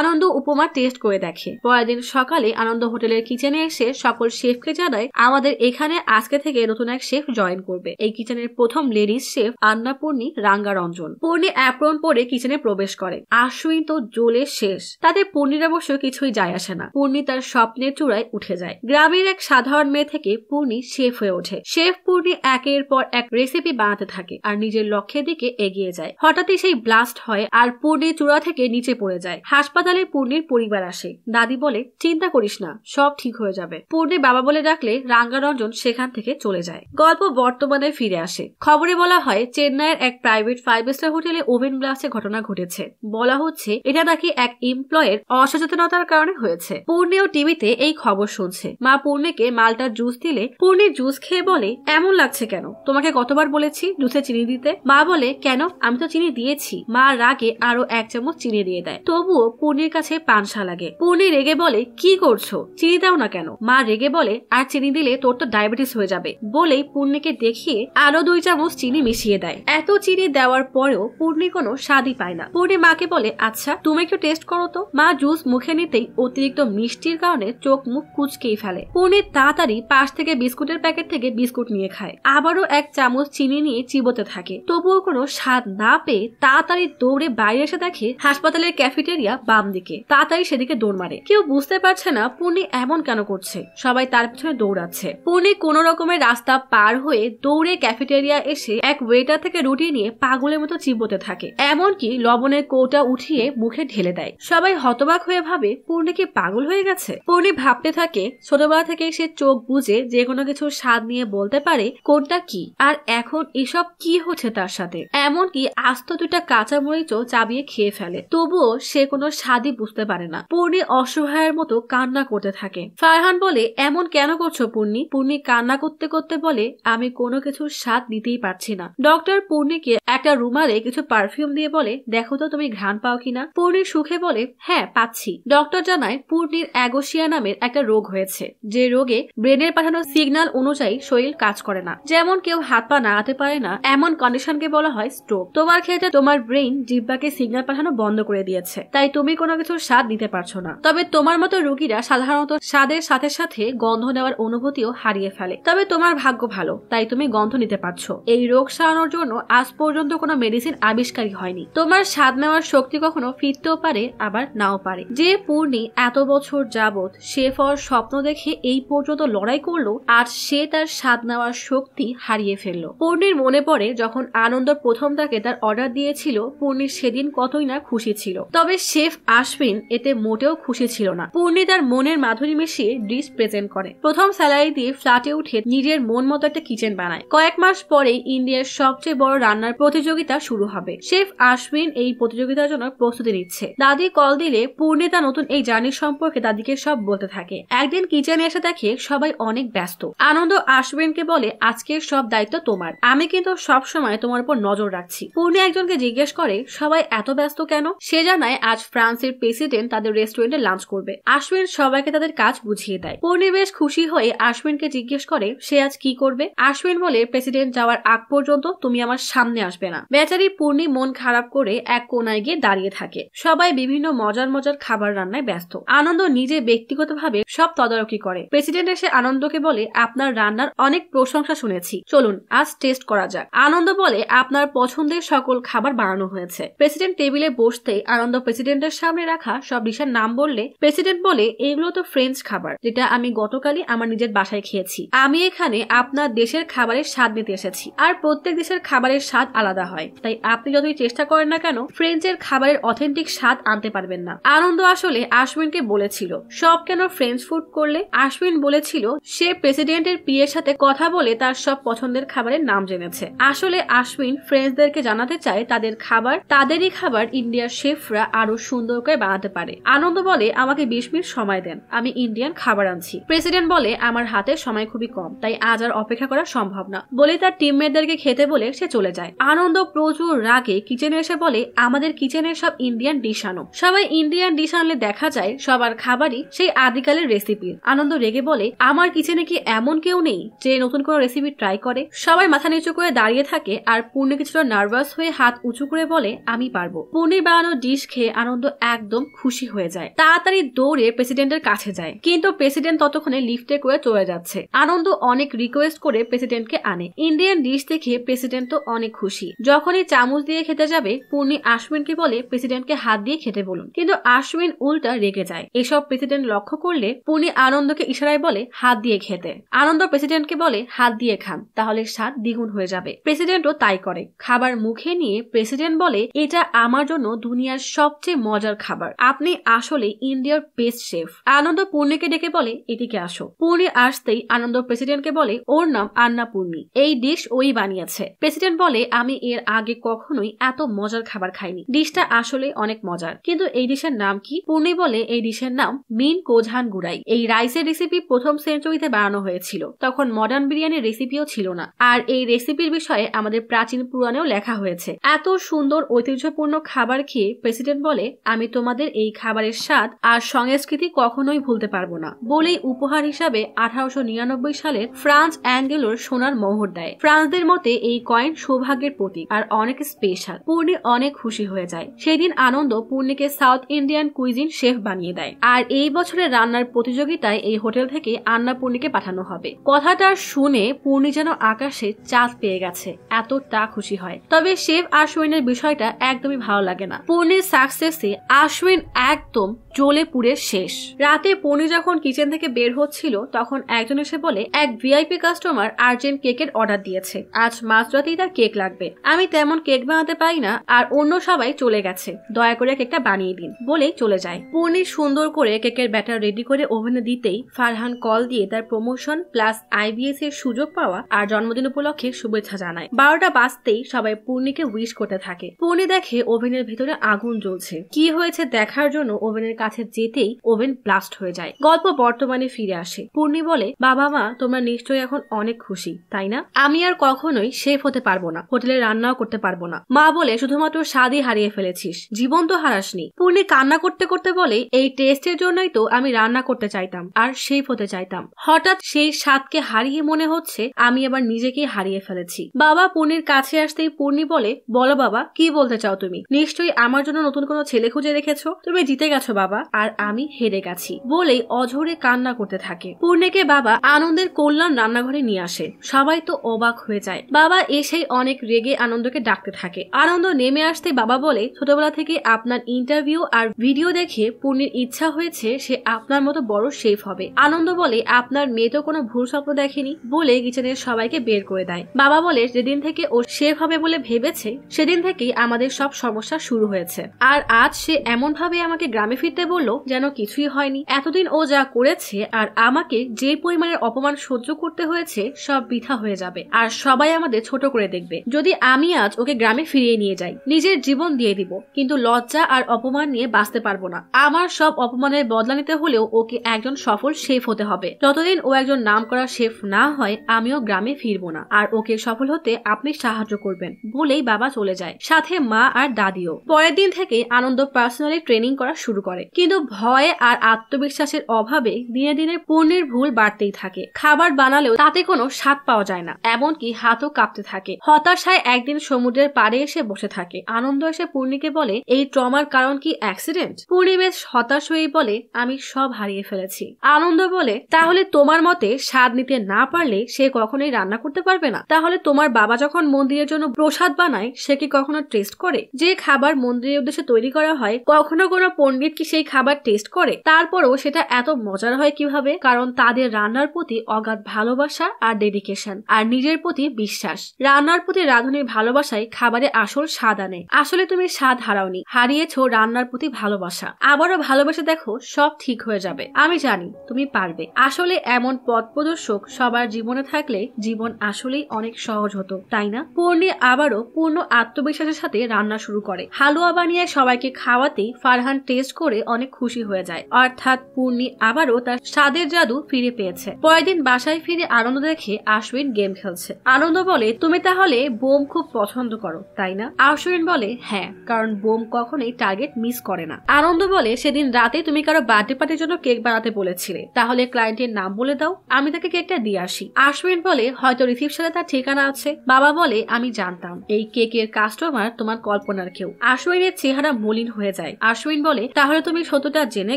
আনন্দ উপমা টেস্ট করে দেখে পরের দিন সকালে আনন্দ হোটেলের কিচেনে এসে সকল শেফকে জানায় আমাদের এখানে আজকে থেকে নতুন এক শেফ জয়েন করবে এই কিচেনের প্রথম লেডিস শেফ আন্না পূর্ণি রাঙ্গারঞ্জন পূর্ণি অ্যাপ্রন পরে কিচেনে প্রবেশ করে আশ্বিন তো জলে শেষ তাদের পূর্ণির অবশ্য কিছুই যায় আসে না পূর্ণি তার স্বপ্নের চূড়ায় উঠে যায় গ্রামের এক সাধারণ মেয়ে থেকে পূর্ণি শেফ হয়ে ওঠে শেফ পূর্ণি একের পর এক রেসিপি রেসিপি বানাতে থাকে আর নিজের লক্ষ্যের দিকে এগিয়ে যায় হঠাৎই সেই ব্লাস্ট হয় আর পূর্ণি চূড়া থেকে নিচে পড়ে যায় হাসপাতালে পূর্ণির পরিবার আসে দাদি বলে চিন্তা করিস না সব ঠিক হয়ে যাবে পূর্ণি বাবা বলে ডাকলে রাঙ্গারঞ্জন সেখান থেকে চলে যায় গল্প বর্তমানে ফিরে আসে খবরে বলা হয় চেন্নাইয়ের এক প্রাইভেট ফাইভ স্টার হোটেলে ওভেন ব্লাস্টের ঘটনা ঘটেছে বলা হচ্ছে এটা নাকি এক এমপ্লয়ের অসচেতনতার কারণে হয়েছে পূর্ণেও টিভিতে এই খবর শুনছে মা পূর্ণিকে মালটার জুস দিলে পূর্ণির জুস খেয়ে বলে এমন লাগছে কেন তোমাকে কতবার বলেছি দুধে চিনি দিতে মা বলে কেন আমি তো চিনি দিয়েছি মা রাগে আরো এক চামচ চিনি দিয়ে দেয় তবুও পূর্ণির কাছে পানসা লাগে পূর্ণি রেগে বলে কি করছো চিনি দাও না কেন মা রেগে বলে আর চিনি দিলে তোর তো ডায়াবেটিস হয়ে যাবে বলেই পূর্ণিকে দেখিয়ে আরো দুই চামচ চিনি মিশিয়ে দেয় এত চিনি দেওয়ার পরেও পূর্ণি কোনো স্বাদই পায় না পূর্ণি মাকে বলে আচ্ছা তুমি একটু টেস্ট করো তো মা জুস মুখে নিতেই অতিরিক্ত মিষ্টির কারণে চোখ মুখ কুচকেই ফেলে পূর্ণি তাড়াতাড়ি পাশ থেকে বিস্কুটের প্যাকেট থেকে বিস্কুট নিয়ে খায় আবারও এক চামচ চিনি নিয়ে চিবোতে থাকে তবুও কোনো স্বাদ না পেয়ে তাড়াতাড়ি দৌড়ে বাইরে এসে দেখে হাসপাতালের ক্যাফেটেরিয়া বাম দিকে তাড়াতাড়ি সেদিকে দৌড় মারে কেউ বুঝতে পারছে না পূর্ণি এমন কেন করছে সবাই তার পিছনে দৌড়াচ্ছে পূর্ণি কোনো রকমের রাস্তা পার হয়ে দৌড়ে ক্যাফেটেরিয়া এসে এক ওয়েটার থেকে রুটি নিয়ে পাগলের মতো চিবোতে থাকে এমনকি লবণের কৌটা উঠিয়ে মুখে ঢেলে দেয় সবাই হতবাক হয়ে ভাবে পূর্ণি কি পাগল হয়ে গেছে পূর্ণি ভাবতে থাকে ছোটবেলা থেকে সে চোখ বুঝে যে কোনো কিছু স্বাদ নিয়ে বলতে পারে কোনটা কি আর এখন এখন এসব কি হচ্ছে তার সাথে এমনকি আস্ত দুটা কাঁচা মরিচও চাবিয়ে খেয়ে ফেলে তবুও সে কোনো স্বাদই বুঝতে পারে না পূর্ণি অসহায়ের মতো কান্না করতে থাকে ফারহান বলে এমন কেন করছো পূর্ণি পূর্ণি কান্না করতে করতে বলে আমি কোনো কিছুর স্বাদ দিতেই পারছি না ডক্টর পূর্ণিকে একটা রুমালে কিছু পারফিউম দিয়ে বলে দেখো তো তুমি ঘ্রাণ পাও কিনা পূর্ণির সুখে বলে হ্যাঁ পাচ্ছি ডক্টর জানায় পূর্ণির অ্যাগোসিয়া নামের একটা রোগ হয়েছে যে রোগে ব্রেনের পাঠানো সিগন্যাল অনুযায়ী শরীর কাজ করে না যেমন কেউ হাত পা না দাঁড়াতে পারে না এমন কন্ডিশনকে বলা হয় স্ট্রোক তোমার ক্ষেত্রে তোমার ব্রেইন জিব্বাকে সিগন্যাল পাঠানো বন্ধ করে দিয়েছে তাই তুমি কোনো কিছুর স্বাদ নিতে পারছো না তবে তোমার মতো রোগীরা সাধারণত স্বাদের সাথে সাথে গন্ধ নেওয়ার অনুভূতিও হারিয়ে ফেলে তবে তোমার ভাগ্য ভালো তাই তুমি গন্ধ নিতে পারছো এই রোগ সারানোর জন্য আজ পর্যন্ত কোনো মেডিসিন আবিষ্কারই হয়নি তোমার স্বাদ নেওয়ার শক্তি কখনো ফিরতেও পারে আবার নাও পারে যে পূর্ণি এত বছর যাবৎ সে ফর স্বপ্ন দেখে এই পর্যন্ত লড়াই করলো আর সে তার স্বাদ নেওয়ার শক্তি হারিয়ে ফেললো পূর্ণির মনে পড়ে যখন আনন্দ প্রথম তাকে তার অর্ডার দিয়েছিল পূর্ণির সেদিন কতই না খুশি ছিল তবে শেফ আশ্বিন এতে মোটেও খুশি ছিল না পূর্ণি তার মনের মাধুরী মিশিয়ে ডিশ প্রেজেন্ট করে প্রথম স্যালারি দিয়ে ফ্ল্যাটে উঠে নিজের মন মতো একটা কিচেন বানায় কয়েক মাস পরে ইন্ডিয়ার সবচেয়ে বড় রান্নার প্রতিযোগিতা শুরু হবে শেফ আশ্বিন এই প্রতিযোগিতার জন্য প্রস্তুতি নিচ্ছে দাদি কল দিলে পূর্ণি তার নতুন এই জার্নি সম্পর্কে দাদিকে সব বলতে থাকে একদিন কিচেনে এসে দেখে সবাই অনেক ব্যস্ত আনন্দ আশফিনকে বলে আজকের সব দায়িত্ব তোমার আমার আমি কিন্তু সব সময় তোমার উপর নজর রাখছি পূর্ণি একজনকে জিজ্ঞেস করে সবাই এত ব্যস্ত কেন সে জানায় আজ ফ্রান্সের প্রেসিডেন্ট তাদের রেস্টুরেন্টে লাঞ্চ করবে আশ্বিন সবাইকে তাদের কাজ বুঝিয়ে দেয় পূর্ণি বেশ খুশি হয়ে আশ্বিনকে জিজ্ঞেস করে সে আজ কি করবে আশ্বিন বলে প্রেসিডেন্ট যাওয়ার আগ পর্যন্ত তুমি আমার সামনে আসবে না বেচারি পূর্ণি মন খারাপ করে এক কোনায় গিয়ে দাঁড়িয়ে থাকে সবাই বিভিন্ন মজার মজার খাবার রান্নায় ব্যস্ত আনন্দ নিজে ব্যক্তিগতভাবে সব তদারকি করে প্রেসিডেন্ট এসে আনন্দকে বলে আপনার রান্নার অনেক প্রশংসা শুনেছি চলুন আজ টেস্ট করা যাক আনন্দ বলে আপনার পছন্দের সকল খাবার বানানো হয়েছে প্রেসিডেন্ট টেবিলে বসতে আনন্দ প্রেসিডেন্টের সামনে রাখা সব ডিশের নাম বললে প্রেসিডেন্ট বলে এগুলো তো ফ্রেঞ্চ খাবার যেটা আমি গতকালই আমার নিজের বাসায় খেয়েছি আমি এখানে আপনার দেশের খাবারের স্বাদ নিতে এসেছি আর প্রত্যেক দেশের খাবারের স্বাদ আলাদা হয় তাই আপনি যতই চেষ্টা করেন না কেন ফ্রেঞ্চের খাবারের অথেন্টিক স্বাদ আনতে পারবেন না আনন্দ আসলে আশমিনকে বলেছিল সব কেন ফ্রেঞ্চ ফুড করলে আশ্বিন বলেছিল সে প্রেসিডেন্টের পিয়ের সাথে কথা বলে তার সব পছন্দের খাবারের নাম জেনেছে আসলে আশ্বিন ফ্রেন্ডসদেরকে জানাতে চায় তাদের খাবার তাদেরই খাবার ইন্ডিয়ার শেফরা আরো সুন্দর করে বানাতে পারে আনন্দ বলে আমাকে বিশ মিনিট সময় দেন আমি ইন্ডিয়ান খাবার আনছি প্রেসিডেন্ট বলে আমার হাতে সময় খুবই কম তাই আজ আর অপেক্ষা করা সম্ভব না বলে তার টিমমেটদেরকে খেতে বলে সে চলে যায় আনন্দ প্রচুর রাগে কিচেনে এসে বলে আমাদের কিচেনের সব ইন্ডিয়ান ডিশ আনো সবাই ইন্ডিয়ান ডিশ আনলে দেখা যায় সবার খাবারই সেই আদিকালের রেসিপি আনন্দ রেগে বলে আমার কিচেনে কি এমন কেউ নেই যে নতুন কোনো রেসিপি ট্রাই করে সবাই মাথা নিচু করে দাঁড়িয়ে থাকে আর পূর্ণ কিছুটা নার্ভাস হয়ে হাত উঁচু করে বলে আমি পারবো পূর্ণের বানানো ডিশ খেয়ে আনন্দ একদম খুশি হয়ে যায় তাড়াতাড়ি দৌড়ে প্রেসিডেন্টের কাছে যায় কিন্তু প্রেসিডেন্ট ততক্ষণে লিফটে করে চলে যাচ্ছে আনন্দ অনেক রিকোয়েস্ট করে প্রেসিডেন্টকে আনে ইন্ডিয়ান ডিশ দেখে প্রেসিডেন্ট তো অনেক খুশি যখনই চামচ দিয়ে খেতে যাবে পূর্ণি আশমিনকে বলে প্রেসিডেন্টকে হাত দিয়ে খেতে বলুন কিন্তু আশ্বিন উল্টা রেগে যায় এসব প্রেসিডেন্ট লক্ষ্য করলে পূর্ণি আনন্দকে ইশারায় বলে হাত দিয়ে খেতে আনন্দ প্রেসিডেন্টকে বলে হাত দিয়ে খান তাহলে স্বাদ দ্বিগুণ হয়ে যাবে প্রেসিডেন্টও তাই করে খাবার মুখে নিয়ে প্রেসিডেন্ট বলে এটা আমার জন্য দুনিয়ার সবচেয়ে মজার খাবার আপনি আসলে ইন্ডিয়ার বেস্ট শেফ আনন্দ পূর্ণিকে ডেকে বলে এটিকে আসো পূর্ণি আসতেই আনন্দ প্রেসিডেন্টকে বলে ওর নাম আন্না পূর্ণি এই ডিশ ওই বানিয়েছে প্রেসিডেন্ট বলে আমি এর আগে কখনোই এত মজার খাবার খাইনি ডিশটা আসলে অনেক মজার কিন্তু এই ডিশের নাম কি পূর্ণি বলে এই ডিশের নাম মিন কোঝান গুড়াই এই রাইসের রেসিপি প্রথম সেঞ্চুরিতে বানানো হয়েছিল তখন মডার্ন বিরিয়ানির রেসিপিও ছিল না আর এই এই রেসিপির বিষয়ে আমাদের প্রাচীন পুরাণেও লেখা হয়েছে এত সুন্দর ঐতিহ্যপূর্ণ খাবার খেয়ে প্রেসিডেন্ট বলে আমি তোমাদের এই খাবারের স্বাদ আর সংস্কৃতি কখনোই ভুলতে পারবো না বলেই উপহার হিসাবে আঠারোশো নিরানব্বই সালের ফ্রান্স অ্যাঙ্গেলোর সোনার মোহর দেয় ফ্রান্সদের মতে এই কয়েন সৌভাগ্যের প্রতীক আর অনেক স্পেশাল পূর্ণি অনেক খুশি হয়ে যায় সেদিন আনন্দ পূর্ণিকে সাউথ ইন্ডিয়ান কুইজিন শেফ বানিয়ে দেয় আর এই বছরের রান্নার প্রতিযোগিতায় এই হোটেল থেকে আন্না পূর্ণিকে পাঠানো হবে কথাটা শুনে পূর্ণি যেন আকাশে চাঁদ পেয়ে গেছে এতটা খুশি হয় তবে শেভ আশ্বিনের বিষয়টা একদমই ভালো লাগে না পূর্ণের সাকসেসে আশ্বিন একদম জ্বলে পুড়ে শেষ রাতে পনি যখন কিচেন থেকে বের হচ্ছিল তখন একজন এসে বলে এক ভিআইপি কাস্টমার আর্জেন্ট কেকের অর্ডার দিয়েছে আজ মাঝরাতেই তার কেক লাগবে আমি তেমন কেক বানাতে পারি না আর অন্য সবাই চলে গেছে দয়া করে কেকটা বানিয়ে দিন বলে চলে যায় পনির সুন্দর করে কেকের ব্যাটার রেডি করে ওভেনে দিতেই ফারহান কল দিয়ে তার প্রমোশন প্লাস আইবিএস এর সুযোগ পাওয়া আর জন্মদিন উপলক্ষে শুভেচ্ছা জানায় বারোটা বাজতেই সবাই পূর্ণিকে উইশ করতে থাকে পূর্ণি দেখে ওভেনের ভেতরে আগুন জ্বলছে কি হয়েছে দেখার জন্য ওভেনের কাছে যেতেই ওভেন ব্লাস্ট হয়ে যায় গল্প বর্তমানে ফিরে আসে পূর্ণি বলে বাবা মা তোমরা নিশ্চয়ই এখন অনেক খুশি তাই না আমি আর কখনোই সেফ হতে পারবো না হোটেলে রান্নাও করতে পারবো না মা বলে শুধুমাত্র স্বাদই হারিয়ে ফেলেছিস জীবন তো হারাসনি পূর্ণি কান্না করতে করতে বলে এই টেস্টের জন্যই তো আমি রান্না করতে চাইতাম আর সেফ হতে চাইতাম হঠাৎ সেই স্বাদকে হারিয়ে মনে হচ্ছে আমি আবার নিজেকে হারিয়ে ফেলেছি বাবা পূর্ণির কাছে আসতেই পূর্ণি বলে বলো বাবা কি বলতে চাও তুমি নিশ্চয়ই আমার জন্য নতুন কোনো ছেলে খুঁজে রেখেছো তুমি জিতে গেছো বাবা বাবা আর আমি হেরে গেছি বলেই অঝরে কান্না করতে থাকে পূর্ণেকে বাবা আনন্দের কল্যাণ রান্নাঘরে নিয়ে আসে সবাই তো অবাক হয়ে যায় বাবা এসেই অনেক রেগে আনন্দকে ডাকতে থাকে আনন্দ নেমে আসতে বাবা বলে ছোটবেলা থেকে আপনার ইন্টারভিউ আর ভিডিও দেখে পূর্ণের ইচ্ছা হয়েছে সে আপনার মতো বড় শেফ হবে আনন্দ বলে আপনার মেয়ে তো কোনো ভুল স্বপ্ন দেখেনি বলে কিচেনের সবাইকে বের করে দেয় বাবা বলে যেদিন থেকে ও শেফ হবে বলে ভেবেছে সেদিন থেকেই আমাদের সব সমস্যা শুরু হয়েছে আর আজ সে এমন ভাবে আমাকে গ্রামে ফিরতে দিতে বলল যেন কিছুই হয়নি এতদিন ও যা করেছে আর আমাকে যে পরিমাণের অপমান সহ্য করতে হয়েছে সব বৃথা হয়ে যাবে আর সবাই আমাদের ছোট করে দেখবে যদি আমি আজ ওকে গ্রামে ফিরিয়ে নিয়ে যাই নিজের জীবন দিয়ে দিব কিন্তু লজ্জা আর অপমান নিয়ে বাঁচতে পারবো না আমার সব অপমানের বদলা নিতে হলেও ওকে একজন সফল শেফ হতে হবে যতদিন ও একজন নাম করা শেফ না হয় আমিও গ্রামে ফিরবো না আর ওকে সফল হতে আপনি সাহায্য করবেন বলেই বাবা চলে যায় সাথে মা আর দাদিও পরের দিন থেকে আনন্দ পার্সোনালি ট্রেনিং করা শুরু করে কিন্তু ভয় আর আত্মবিশ্বাসের অভাবে দিনে দিনে পণ্যের ভুল বাড়তেই থাকে খাবার বানালেও তাতে কোনো স্বাদ পাওয়া যায় না এমনকি হাতও কাঁপতে থাকে হতাশায় একদিন সমুদ্রের পাড়ে এসে বসে থাকে আনন্দ এসে পূর্ণিকে বলে এই ট্রমার কারণ কি অ্যাক্সিডেন্ট পূর্ণি বেশ হতাশ হয়ে বলে আমি সব হারিয়ে ফেলেছি আনন্দ বলে তাহলে তোমার মতে স্বাদ নিতে না পারলে সে কখনোই রান্না করতে পারবে না তাহলে তোমার বাবা যখন মন্দিরের জন্য প্রসাদ বানায় সে কি কখনো টেস্ট করে যে খাবার মন্দিরের উদ্দেশ্যে তৈরি করা হয় কখনো কোনো পণ্ডিত কি সেই সেই খাবার টেস্ট করে তারপরও সেটা এত মজার হয় কিভাবে কারণ তাদের রান্নার প্রতি অগাধ ভালোবাসা আর ডেডিকেশন আর নিজের প্রতি বিশ্বাস রান্নার প্রতি রাঁধুনির ভালোবাসায় খাবারে আসল স্বাদ আনে আসলে তুমি স্বাদ হারাওনি হারিয়েছ রান্নার প্রতি ভালোবাসা আবারও ভালোবাসা দেখো সব ঠিক হয়ে যাবে আমি জানি তুমি পারবে আসলে এমন পথ প্রদর্শক সবার জীবনে থাকলে জীবন আসলেই অনেক সহজ হতো তাই না পূর্ণি আবারও পূর্ণ আত্মবিশ্বাসের সাথে রান্না শুরু করে হালুয়া বানিয়ে সবাইকে খাওয়াতে ফারহান টেস্ট করে অনেক খুশি হয়ে যায় অর্থাৎ পূর্ণি আবারও তার স্বাদের জাদু ফিরে পেয়েছে পরের দিন বাসায় ফিরে আনন্দ দেখে আশ্বিন গেম খেলছে আনন্দ বলে তুমি তাহলে বোম খুব পছন্দ করো তাই না আশ্বিন বলে হ্যাঁ কারণ বোম কখনোই টার্গেট মিস করে না আনন্দ বলে সেদিন রাতে তুমি কারো বার্থডে পার্টির জন্য কেক বানাতে বলেছিলে তাহলে ক্লায়েন্টের নাম বলে দাও আমি তাকে কেকটা দিয়ে আসি আশ্বিন বলে হয়তো রিসিভ সাথে তার ঠিকানা আছে বাবা বলে আমি জানতাম এই কেকের কাস্টমার তোমার কল্পনার কেউ আশ্বিনের চেহারা মলিন হয়ে যায় আশ্বিন বলে তাহলে তুমি তুমি সত্যটা জেনে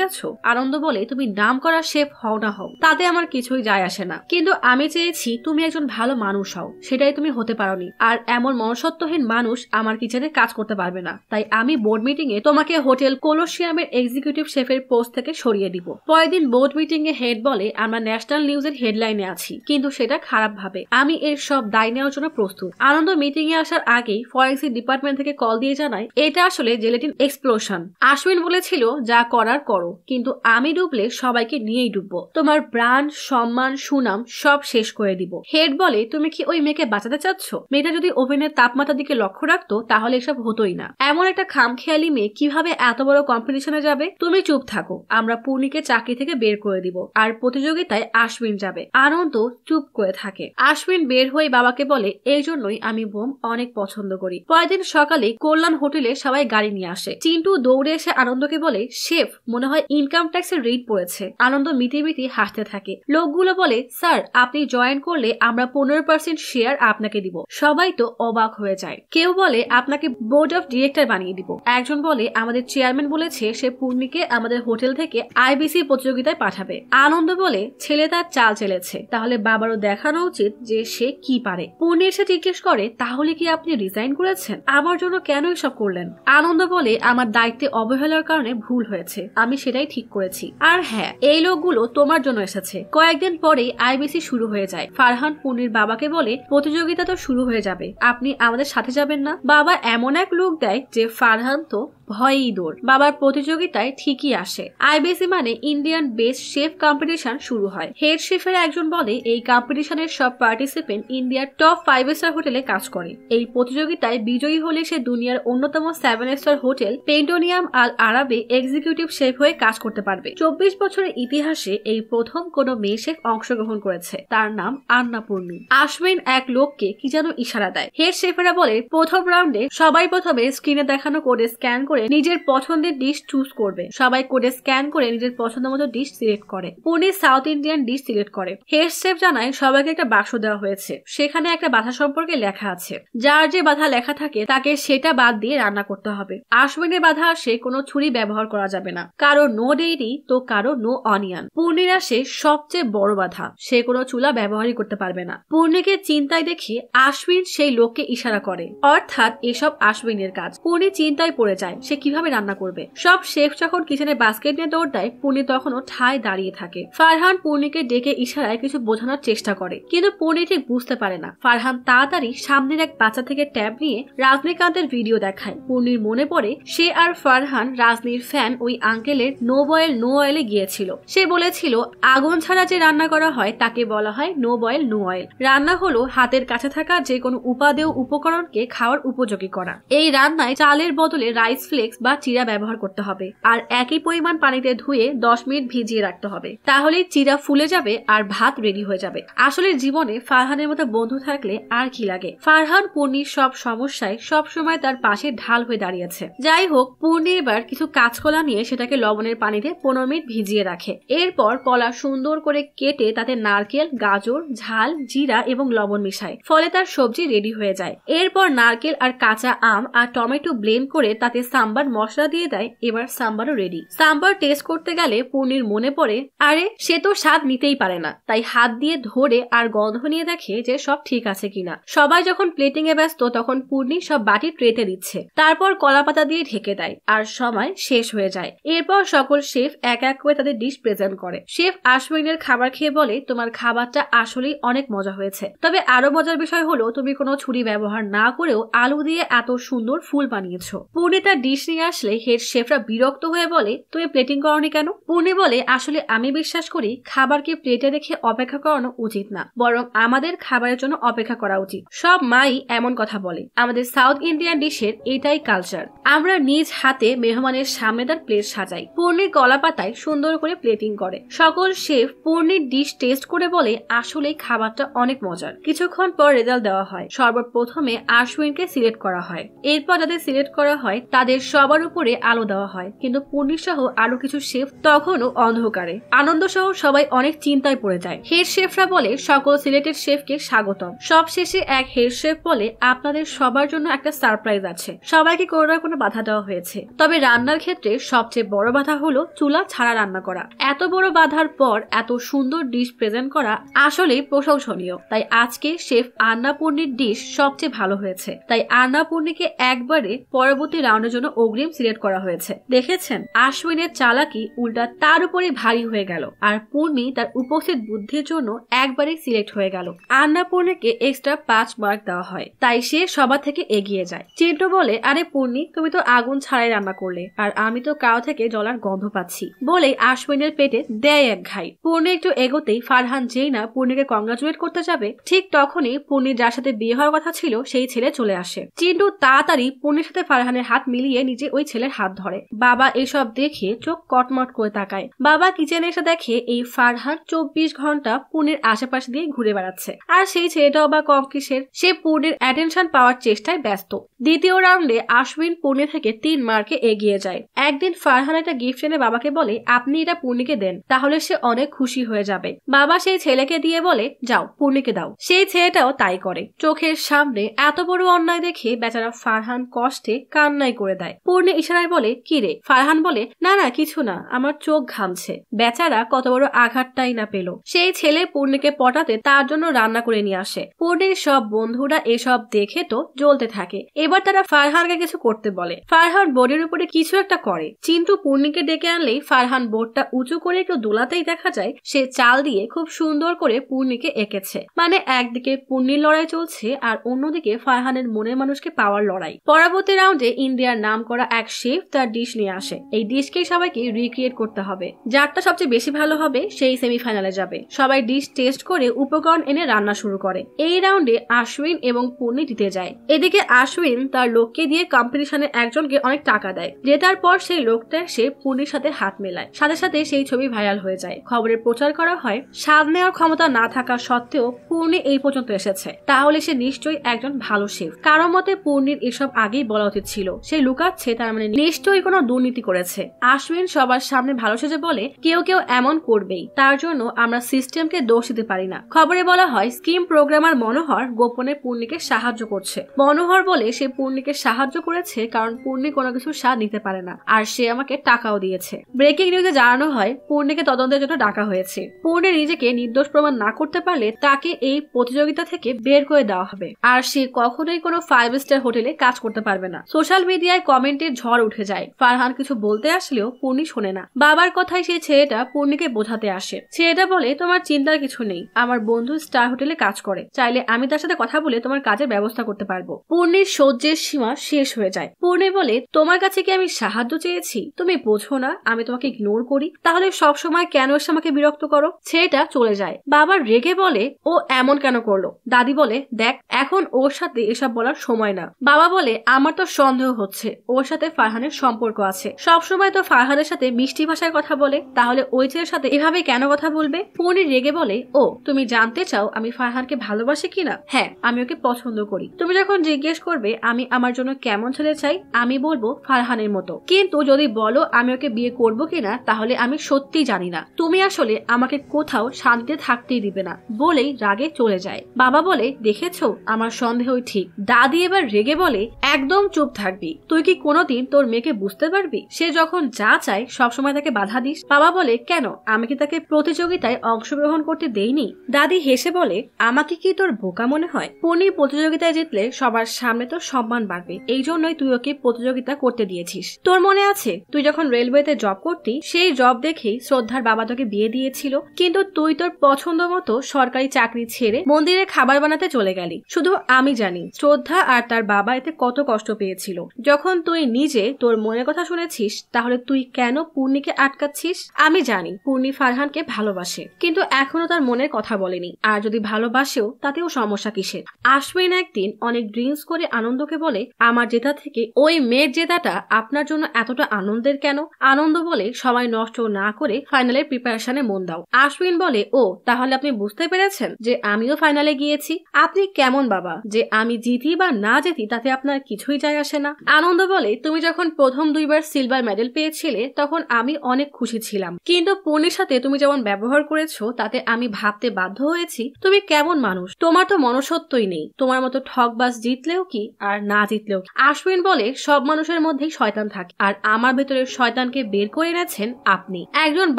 গেছো আনন্দ বলে তুমি নাম করা শেফ হও না হও তাতে আমার কিছুই যায় আসে না কিন্তু আমি চেয়েছি তুমি একজন ভালো মানুষ হও সেটাই তুমি হতে পারোনি আর এমন মনসত্বহীন মানুষ আমার কিচেনে কাজ করতে পারবে না তাই আমি বোর্ড মিটিং এ তোমাকে হোটেল কোলোসিয়ামের এক্সিকিউটিভ শেফের পোস্ট থেকে সরিয়ে দিব পরের দিন বোর্ড মিটিং এ হেড বলে আমরা ন্যাশনাল নিউজের হেডলাইনে আছি কিন্তু সেটা খারাপ ভাবে আমি এর সব দায় নেওয়ার জন্য প্রস্তুত আনন্দ মিটিং এ আসার আগেই ফরেন্সিক ডিপার্টমেন্ট থেকে কল দিয়ে জানায় এটা আসলে জেলেটিন এক্সপ্লোশন আশ্বিন বলেছিল যা করার করো কিন্তু আমি ডুবলে সবাইকে নিয়েই ডুববো তোমার প্রাণ সম্মান সুনাম সব শেষ করে দিব হেড বলে তুমি কি ওই মেয়েকে বাঁচাতে চাচ্ছ মেয়েটা যদি ওভেনের তাপমাত্রার দিকে লক্ষ্য রাখতো তাহলে এসব হতোই না এমন একটা খামখেয়ালি মেয়ে কিভাবে এত বড় কম্পিটিশনে যাবে তুমি চুপ থাকো আমরা পূর্ণিকে চাকরি থেকে বের করে দিব আর প্রতিযোগিতায় আশ্বিন যাবে আনন্দ চুপ করে থাকে আশ্বিন বের হয়ে বাবাকে বলে এই জন্যই আমি বোম অনেক পছন্দ করি পরের দিন সকালে কল্যাণ হোটেলে সবাই গাড়ি নিয়ে আসে চিন্টু দৌড়ে এসে আনন্দকে বলে শেফ মনে হয় ইনকাম ট্যাক্সের রেট পড়েছে আনন্দ মিটি মিটি হাসতে থাকে লোকগুলো বলে স্যার আপনি জয়েন করলে আমরা পনেরো পার্সেন্ট শেয়ার আপনাকে দিব সবাই তো অবাক হয়ে যায় কেউ বলে আপনাকে বোর্ড অফ ডিরেক্টর বানিয়ে দিব একজন বলে আমাদের চেয়ারম্যান বলেছে সে পূর্ণিকে আমাদের হোটেল থেকে আইবিসি প্রতিযোগিতায় পাঠাবে আনন্দ বলে ছেলে তার চাল চেলেছে তাহলে বাবারও দেখানো উচিত যে সে কি পারে পূর্ণি এসে জিজ্ঞেস করে তাহলে কি আপনি রিজাইন করেছেন আমার জন্য কেন এসব করলেন আনন্দ বলে আমার দায়িত্বে অবহেলার কারণে ভুল ভুল হয়েছে আমি সেটাই ঠিক করেছি আর হ্যাঁ এই লোকগুলো তোমার জন্য এসেছে কয়েকদিন পরেই আইবিসি শুরু হয়ে যায় ফারহান পুনির বাবাকে বলে প্রতিযোগিতা তো শুরু হয়ে যাবে আপনি আমাদের সাথে যাবেন না বাবা এমন এক লোক দেয় যে ফারহান তো ভয়েই দৌড় বাবার প্রতিযোগিতায় ঠিকই আসে আইবিসি মানে ইন্ডিয়ান বেস্ট শেফ কম্পিটিশন শুরু হয় হেড শেফের একজন বলে এই কম্পিটিশনের সব পার্টিসিপেন্ট ইন্ডিয়ার টপ ফাইভ স্টার হোটেলে কাজ করে এই প্রতিযোগিতায় বিজয়ী হলে সে দুনিয়ার অন্যতম সেভেন স্টার হোটেল পেন্টোনিয়াম আল আরাবে এক্সিকিউটিভ শেফ হয়ে কাজ করতে পারবে চব্বিশ বছরের ইতিহাসে এই প্রথম কোন মেয়ে শেফ অংশগ্রহণ করেছে তার নাম আন্নাপূর্ণি আসবেন এক লোককে কি যেন ইশারা দেয় হেড শেফেরা বলে প্রথম রাউন্ডে সবাই প্রথমে স্ক্রিনে দেখানো কোডে স্ক্যান করে করে নিজের পছন্দের ডিশ চুজ করবে সবাই কোডে স্ক্যান করে নিজের পছন্দ মতো ডিশ সিলেক্ট করে পনির সাউথ ইন্ডিয়ান ডিশ সিলেক্ট করে হেড শেফ জানায় সবাইকে একটা বাক্স দেওয়া হয়েছে সেখানে একটা বাধা সম্পর্কে লেখা আছে যার যে বাধা লেখা থাকে তাকে সেটা বাদ দিয়ে রান্না করতে হবে আশবিনের বাধা আসে কোনো ছুরি ব্যবহার করা যাবে না কারো নো ডেইরি তো কারো নো অনিয়ন পূর্ণির আসে সবচেয়ে বড় বাধা সে কোনো চুলা ব্যবহারই করতে পারবে না পূর্ণিকে চিন্তায় দেখে আশ্বিন সেই লোককে ইশারা করে অর্থাৎ এসব আশ্বিনের কাজ পূর্ণি চিন্তায় পড়ে যায় সে কিভাবে রান্না করবে সব শেফ যখন কিচেনে বাস্কেট নিয়ে দৌড় দেয় পূর্ণি তখনও ঠায় দাঁড়িয়ে থাকে ফারহান পূর্ণিকে ডেকে ইশারায় কিছু বোঝানোর চেষ্টা করে কিন্তু পূর্ণি ঠিক বুঝতে পারে না ফারহান তাড়াতাড়ি সামনের এক বাচ্চা থেকে ট্যাব নিয়ে রাজনীকান্তের ভিডিও দেখায় পূর্ণির মনে পড়ে সে আর ফারহান রাজনীর ফ্যান ওই আঙ্কেলের নো বয়েল নো অয়েলে গিয়েছিল সে বলেছিল আগুন ছাড়া যে রান্না করা হয় তাকে বলা হয় নো বয়েল নো অয়েল রান্না হলো হাতের কাছে থাকা যে কোনো উপাদেয় উপকরণকে খাওয়ার উপযোগী করা এই রান্নায় চালের বদলে রাইস ফ্লে ফ্লেক্স বা চিরা ব্যবহার করতে হবে আর একই পরিমাণ পানিতে ধুয়ে দশ মিনিট ভিজিয়ে রাখতে হবে তাহলে চিরা ফুলে যাবে আর ভাত রেডি হয়ে যাবে আসলে জীবনে ফারহানের মতো বন্ধু থাকলে আর কি লাগে ফারহান পূর্ণির সব সমস্যায় সব সময় তার পাশে ঢাল হয়ে দাঁড়িয়েছে যাই হোক পূর্ণি এবার কিছু কাঁচকলা নিয়ে সেটাকে লবণের পানিতে পনেরো মিনিট ভিজিয়ে রাখে এরপর কলা সুন্দর করে কেটে তাতে নারকেল গাজর ঝাল জিরা এবং লবণ মিশায় ফলে তার সবজি রেডি হয়ে যায় এরপর নারকেল আর কাঁচা আম আর টমেটো ব্লেন্ড করে তাতে সাম সাম্বার মশলা দিয়ে দেয় এবার সাম্বারও রেডি সাম্বার টেস্ট করতে গেলে পূর্ণির মনে পড়ে আরে সে তো স্বাদ নিতেই পারে না তাই হাত দিয়ে ধরে আর গন্ধ নিয়ে দেখে যে সব ঠিক আছে কিনা সবাই যখন প্লেটিং এ ব্যস্ত তখন পূর্ণি সব বাটি ট্রেতে দিচ্ছে তারপর কলা পাতা দিয়ে ঢেকে দেয় আর সময় শেষ হয়ে যায় এরপর সকল শেফ এক এক করে তাদের ডিশ প্রেজেন্ট করে শেফ আশমিনের খাবার খেয়ে বলে তোমার খাবারটা আসলেই অনেক মজা হয়েছে তবে আরো মজার বিষয় হলো তুমি কোনো ছুরি ব্যবহার না করেও আলু দিয়ে এত সুন্দর ফুল বানিয়েছ পূর্ণি তার ডিশ নিয়ে আসলে হেড শেফরা বিরক্ত হয়ে বলে তুমি প্লেটিং করনি কেন পুনে বলে আসলে আমি বিশ্বাস করি খাবারকে প্লেটে রেখে অপেক্ষা করানো উচিত না বরং আমাদের খাবারের জন্য অপেক্ষা করা উচিত সব মাই এমন কথা বলে আমাদের সাউথ ইন্ডিয়ান ডিশের এটাই কালচার আমরা নিজ হাতে মেহমানের সামনে তার প্লেট সাজাই পূর্ণির কলা পাতায় সুন্দর করে প্লেটিং করে সকল শেফ পূর্ণির ডিশ টেস্ট করে বলে আসলে খাবারটা অনেক মজার কিছুক্ষণ পর রেজাল্ট দেওয়া হয় সর্বপ্রথমে আশুইনকে সিলেক্ট করা হয় এরপর যাদের সিলেক্ট করা হয় তাদের সবার উপরে আলো দেওয়া হয় কিন্তু পূর্ণির সহ আরো কিছু শেফ তখনও অন্ধকারে আনন্দ সহ সবাই অনেক চিন্তায় পড়ে যায় হেড শেফরা বলে সকল সিলেটের শেফকে স্বাগতম সব শেষে এক হেড শেফ বলে আপনাদের সবার জন্য একটা সারপ্রাইজ আছে সবাইকে কোনো না কোনো বাধা দেওয়া হয়েছে তবে রান্নার ক্ষেত্রে সবচেয়ে বড় বাধা হলো চুলা ছাড়া রান্না করা এত বড় বাধার পর এত সুন্দর ডিশ প্রেজেন্ট করা আসলেই প্রশংসনীয় তাই আজকে শেফ আন্নাপূর্ণির ডিশ সবচেয়ে ভালো হয়েছে তাই আন্নাপূর্ণিকে একবারে পরবর্তী রাউন্ডের জন্য অগ্রিম সিলেক্ট করা হয়েছে দেখেছেন আশ্বিনের চালাকি উল্টা তার উপরে ভারী হয়ে গেল আর পূর্ণি তার উপস্থিত বুদ্ধির জন্য একবারে সিলেক্ট হয়ে গেল আন্নাপূর্ণিকে এক্সট্রা পাঁচ মার্ক দেওয়া হয় তাই সে সবার থেকে এগিয়ে যায় চিন্টু বলে আরে পূর্ণি তুমি তো আগুন ছাড়াই রান্না করলে আর আমি তো কাউ থেকে জলার গন্ধ পাচ্ছি বলেই আশ্বিনের পেটে দেয় এক ঘাই পূর্ণি একটু এগোতেই ফারহান যেই না পূর্ণিকে কংগ্রাচুলেট করতে যাবে ঠিক তখনই পূর্ণির যার সাথে বিয়ে হওয়ার কথা ছিল সেই ছেলে চলে আসে চিন্টু তাড়াতাড়ি পূর্ণির সাথে ফারহানের হাত মিলিয়ে গিয়ে নিজে ওই ছেলের হাত ধরে বাবা এসব দেখে চোখ কটমট করে তাকায় বাবা কিচেনে এসে দেখে এই ফারহান চব্বিশ ঘন্টা পুনের আশেপাশে দিয়ে ঘুরে বেড়াচ্ছে আর সেই ছেলেটাও বা কম কিসের সে পুনের অ্যাটেনশন পাওয়ার চেষ্টায় ব্যস্ত দ্বিতীয় রাউন্ডে আশ্বিন পুনে থেকে তিন মার্কে এগিয়ে যায় একদিন ফারহান একটা গিফট এনে বাবাকে বলে আপনি এটা পুনিকে দেন তাহলে সে অনেক খুশি হয়ে যাবে বাবা সেই ছেলেকে দিয়ে বলে যাও পুনিকে দাও সেই ছেলেটাও তাই করে চোখের সামনে এত বড় অন্যায় দেখে বেচারা ফারহান কষ্টে কান্নাই করে দেয় দাঁড়ায় পূর্ণে ইশারায় বলে কি রে ফারহান বলে না না কিছু না আমার চোখ ঘামছে বেচারা কত বড় আঘাতটাই না পেল সেই ছেলে পূর্ণেকে পটাতে তার জন্য রান্না করে নিয়ে আসে পূর্ণের সব বন্ধুরা এসব দেখে তো জ্বলতে থাকে এবার তারা ফারহানকে কিছু করতে বলে ফারহান বোর্ডের উপরে কিছু একটা করে চিন্তু পূর্ণিকে ডেকে আনলেই ফারহান বোর্ডটা উঁচু করে একটু দোলাতেই দেখা যায় সে চাল দিয়ে খুব সুন্দর করে পূর্ণিকে এঁকেছে মানে একদিকে পূর্ণির লড়াই চলছে আর অন্যদিকে ফারহানের মনের মানুষকে পাওয়ার লড়াই পরবর্তী রাউন্ডে ইন্ডিয়ার নাম নাম করা এক শেফ তার ডিশ নিয়ে আসে এই ডিশকেই সবাইকে রিক্রিয়েট করতে হবে যারটা সবচেয়ে বেশি ভালো হবে সেই সেমিফাইনালে যাবে সবাই ডিশ টেস্ট করে উপকরণ এনে রান্না শুরু করে এই রাউন্ডে আশ্বিন এবং পূর্ণি জিতে যায় এদিকে আশ্বিন তার লোককে দিয়ে কম্পিটিশনের একজনকে অনেক টাকা দেয় জেতার পর সেই লোকটা সে পূর্ণির সাথে হাত মেলায় সাথে সাথে সেই ছবি ভাইরাল হয়ে যায় খবরে প্রচার করা হয় স্বাদ নেওয়ার ক্ষমতা না থাকা সত্ত্বেও পূর্ণি এই পর্যন্ত এসেছে তাহলে সে নিশ্চয়ই একজন ভালো শেফ কারো মতে পূর্ণির এসব আগেই বলা উচিত ছিল সে লুকা পাচ্ছে তার মানে নিশ্চয়ই কোনো দুর্নীতি করেছে আশ্বিন সবার সামনে ভালো সেজে বলে কেউ কেউ এমন করবেই তার জন্য আমরা সিস্টেমকে দোষ দিতে পারি না খবরে বলা হয় স্কিম প্রোগ্রামার মনোহর গোপনে পূর্ণিকে সাহায্য করছে মনোহর বলে সে পূর্ণিকে সাহায্য করেছে কারণ পূর্ণি কোনো কিছু স্বাদ নিতে পারে না আর সে আমাকে টাকাও দিয়েছে ব্রেকিং নিউজে জানানো হয় পূর্ণিকে তদন্তের জন্য ডাকা হয়েছে পূর্ণি নিজেকে নির্দোষ প্রমাণ না করতে পারলে তাকে এই প্রতিযোগিতা থেকে বের করে দেওয়া হবে আর সে কখনোই কোনো ফাইভ স্টার হোটেলে কাজ করতে পারবে না সোশ্যাল মিডিয়ায় কমেন্টের ঝড় উঠে যায় ফারহান কিছু বলতে আসলেও পূর্ণি শোনে না বাবার কথায় সেই ছেলেটা পূর্ণিকে বোঝাতে আসে ছেলেটা বলে তোমার চিন্তার কিছু নেই আমার বন্ধু স্টার হোটেলে কাজ করে চাইলে আমি তার সাথে কথা বলে তোমার কাজের ব্যবস্থা করতে পারবো পূর্ণির সহ্যের সীমা শেষ হয়ে যায় পূর্ণি বলে তোমার কাছে কি আমি সাহায্য চেয়েছি তুমি বোঝো না আমি তোমাকে ইগনোর করি তাহলে সব সময় কেন এসে আমাকে বিরক্ত করো ছেলেটা চলে যায় বাবা রেগে বলে ও এমন কেন করলো দাদি বলে দেখ এখন ওর সাথে এসব বলার সময় না বাবা বলে আমার তো সন্দেহ হচ্ছে ওর সাথে ফারহানের সম্পর্ক আছে সবসময় তো ফারহানের সাথে মিষ্টি ভাষায় কথা বলে তাহলে ওই ছেলের সাথে এভাবে কেন কথা বলবে পনির রেগে বলে ও তুমি জানতে চাও আমি ফারহানকে ভালোবাসি কিনা হ্যাঁ আমি ওকে পছন্দ করি তুমি যখন জিজ্ঞেস করবে আমি আমার জন্য কেমন ছেলে চাই আমি বলবো ফারহানের মতো কিন্তু যদি বলো আমি ওকে বিয়ে করবো কিনা তাহলে আমি সত্যি জানি না তুমি আসলে আমাকে কোথাও শান্তিতে থাকতেই দিবে না বলেই রাগে চলে যায় বাবা বলে দেখেছো আমার সন্দেহই ঠিক দাদি এবার রেগে বলে একদম চুপ থাকবি তুই কি কোনোদিন তোর মেয়েকে বুঝতে পারবি সে যখন যা চায় সবসময় তাকে বাধা দিস বাবা বলে কেন আমি কি তাকে প্রতিযোগিতায় অংশগ্রহণ করতে দেইনি দাদি হেসে বলে আমাকে কি তোর বোকা মনে হয় পনির প্রতিযোগিতায় জিতলে সবার সামনে তোর সম্মান বাড়বে এই জন্যই তুই ওকে প্রতিযোগিতা করতে দিয়েছিস তোর মনে আছে তুই যখন রেলওয়েতে জব করতি সেই জব দেখেই শ্রদ্ধার বাবা তোকে বিয়ে দিয়েছিল কিন্তু তুই তোর পছন্দ মতো সরকারি চাকরি ছেড়ে মন্দিরে খাবার বানাতে চলে গেলি শুধু আমি জানি শ্রদ্ধা আর তার বাবা এতে কত কষ্ট পেয়েছিল যখন তুই নিজে তোর মনের কথা শুনেছিস তাহলে তুই কেন পূর্ণিকে আটকাচ্ছিস আমি জানি পূর্ণি ফারহানকে ভালোবাসে কিন্তু এখনো তার মনের কথা বলেনি আর যদি ভালোবাসেও তাতেও সমস্যা কিসের আসবেন একদিন অনেক ড্রিঙ্কস করে আনন্দকে বলে আমার জেতা থেকে ওই মেয়ের জেতাটা আপনার জন্য এতটা আনন্দের কেন আনন্দ বলে সবাই নষ্ট না করে ফাইনালের প্রিপারেশনে মন দাও আশ্বিন বলে ও তাহলে আপনি বুঝতে পেরেছেন যে আমিও ফাইনালে গিয়েছি আপনি কেমন বাবা যে আমি জিতি বা না জিতি তাতে আপনার কিছুই যায় আসে না আনন্দ বলে বলে তুমি যখন প্রথম দুইবার সিলভার মেডেল পেয়েছিলে তখন আমি অনেক খুশি ছিলাম কিন্তু পনির সাথে তুমি যেমন ব্যবহার করেছো তাতে আমি ভাবতে বাধ্য হয়েছি তুমি কেমন মানুষ তোমার তো মনসত্বই নেই তোমার মতো ঠকবাস জিতলেও কি আর না জিতলেও কি আশ্বিন বলে সব মানুষের মধ্যেই শয়তান থাকে আর আমার ভেতরে শয়তানকে বের করে এনেছেন আপনি একজন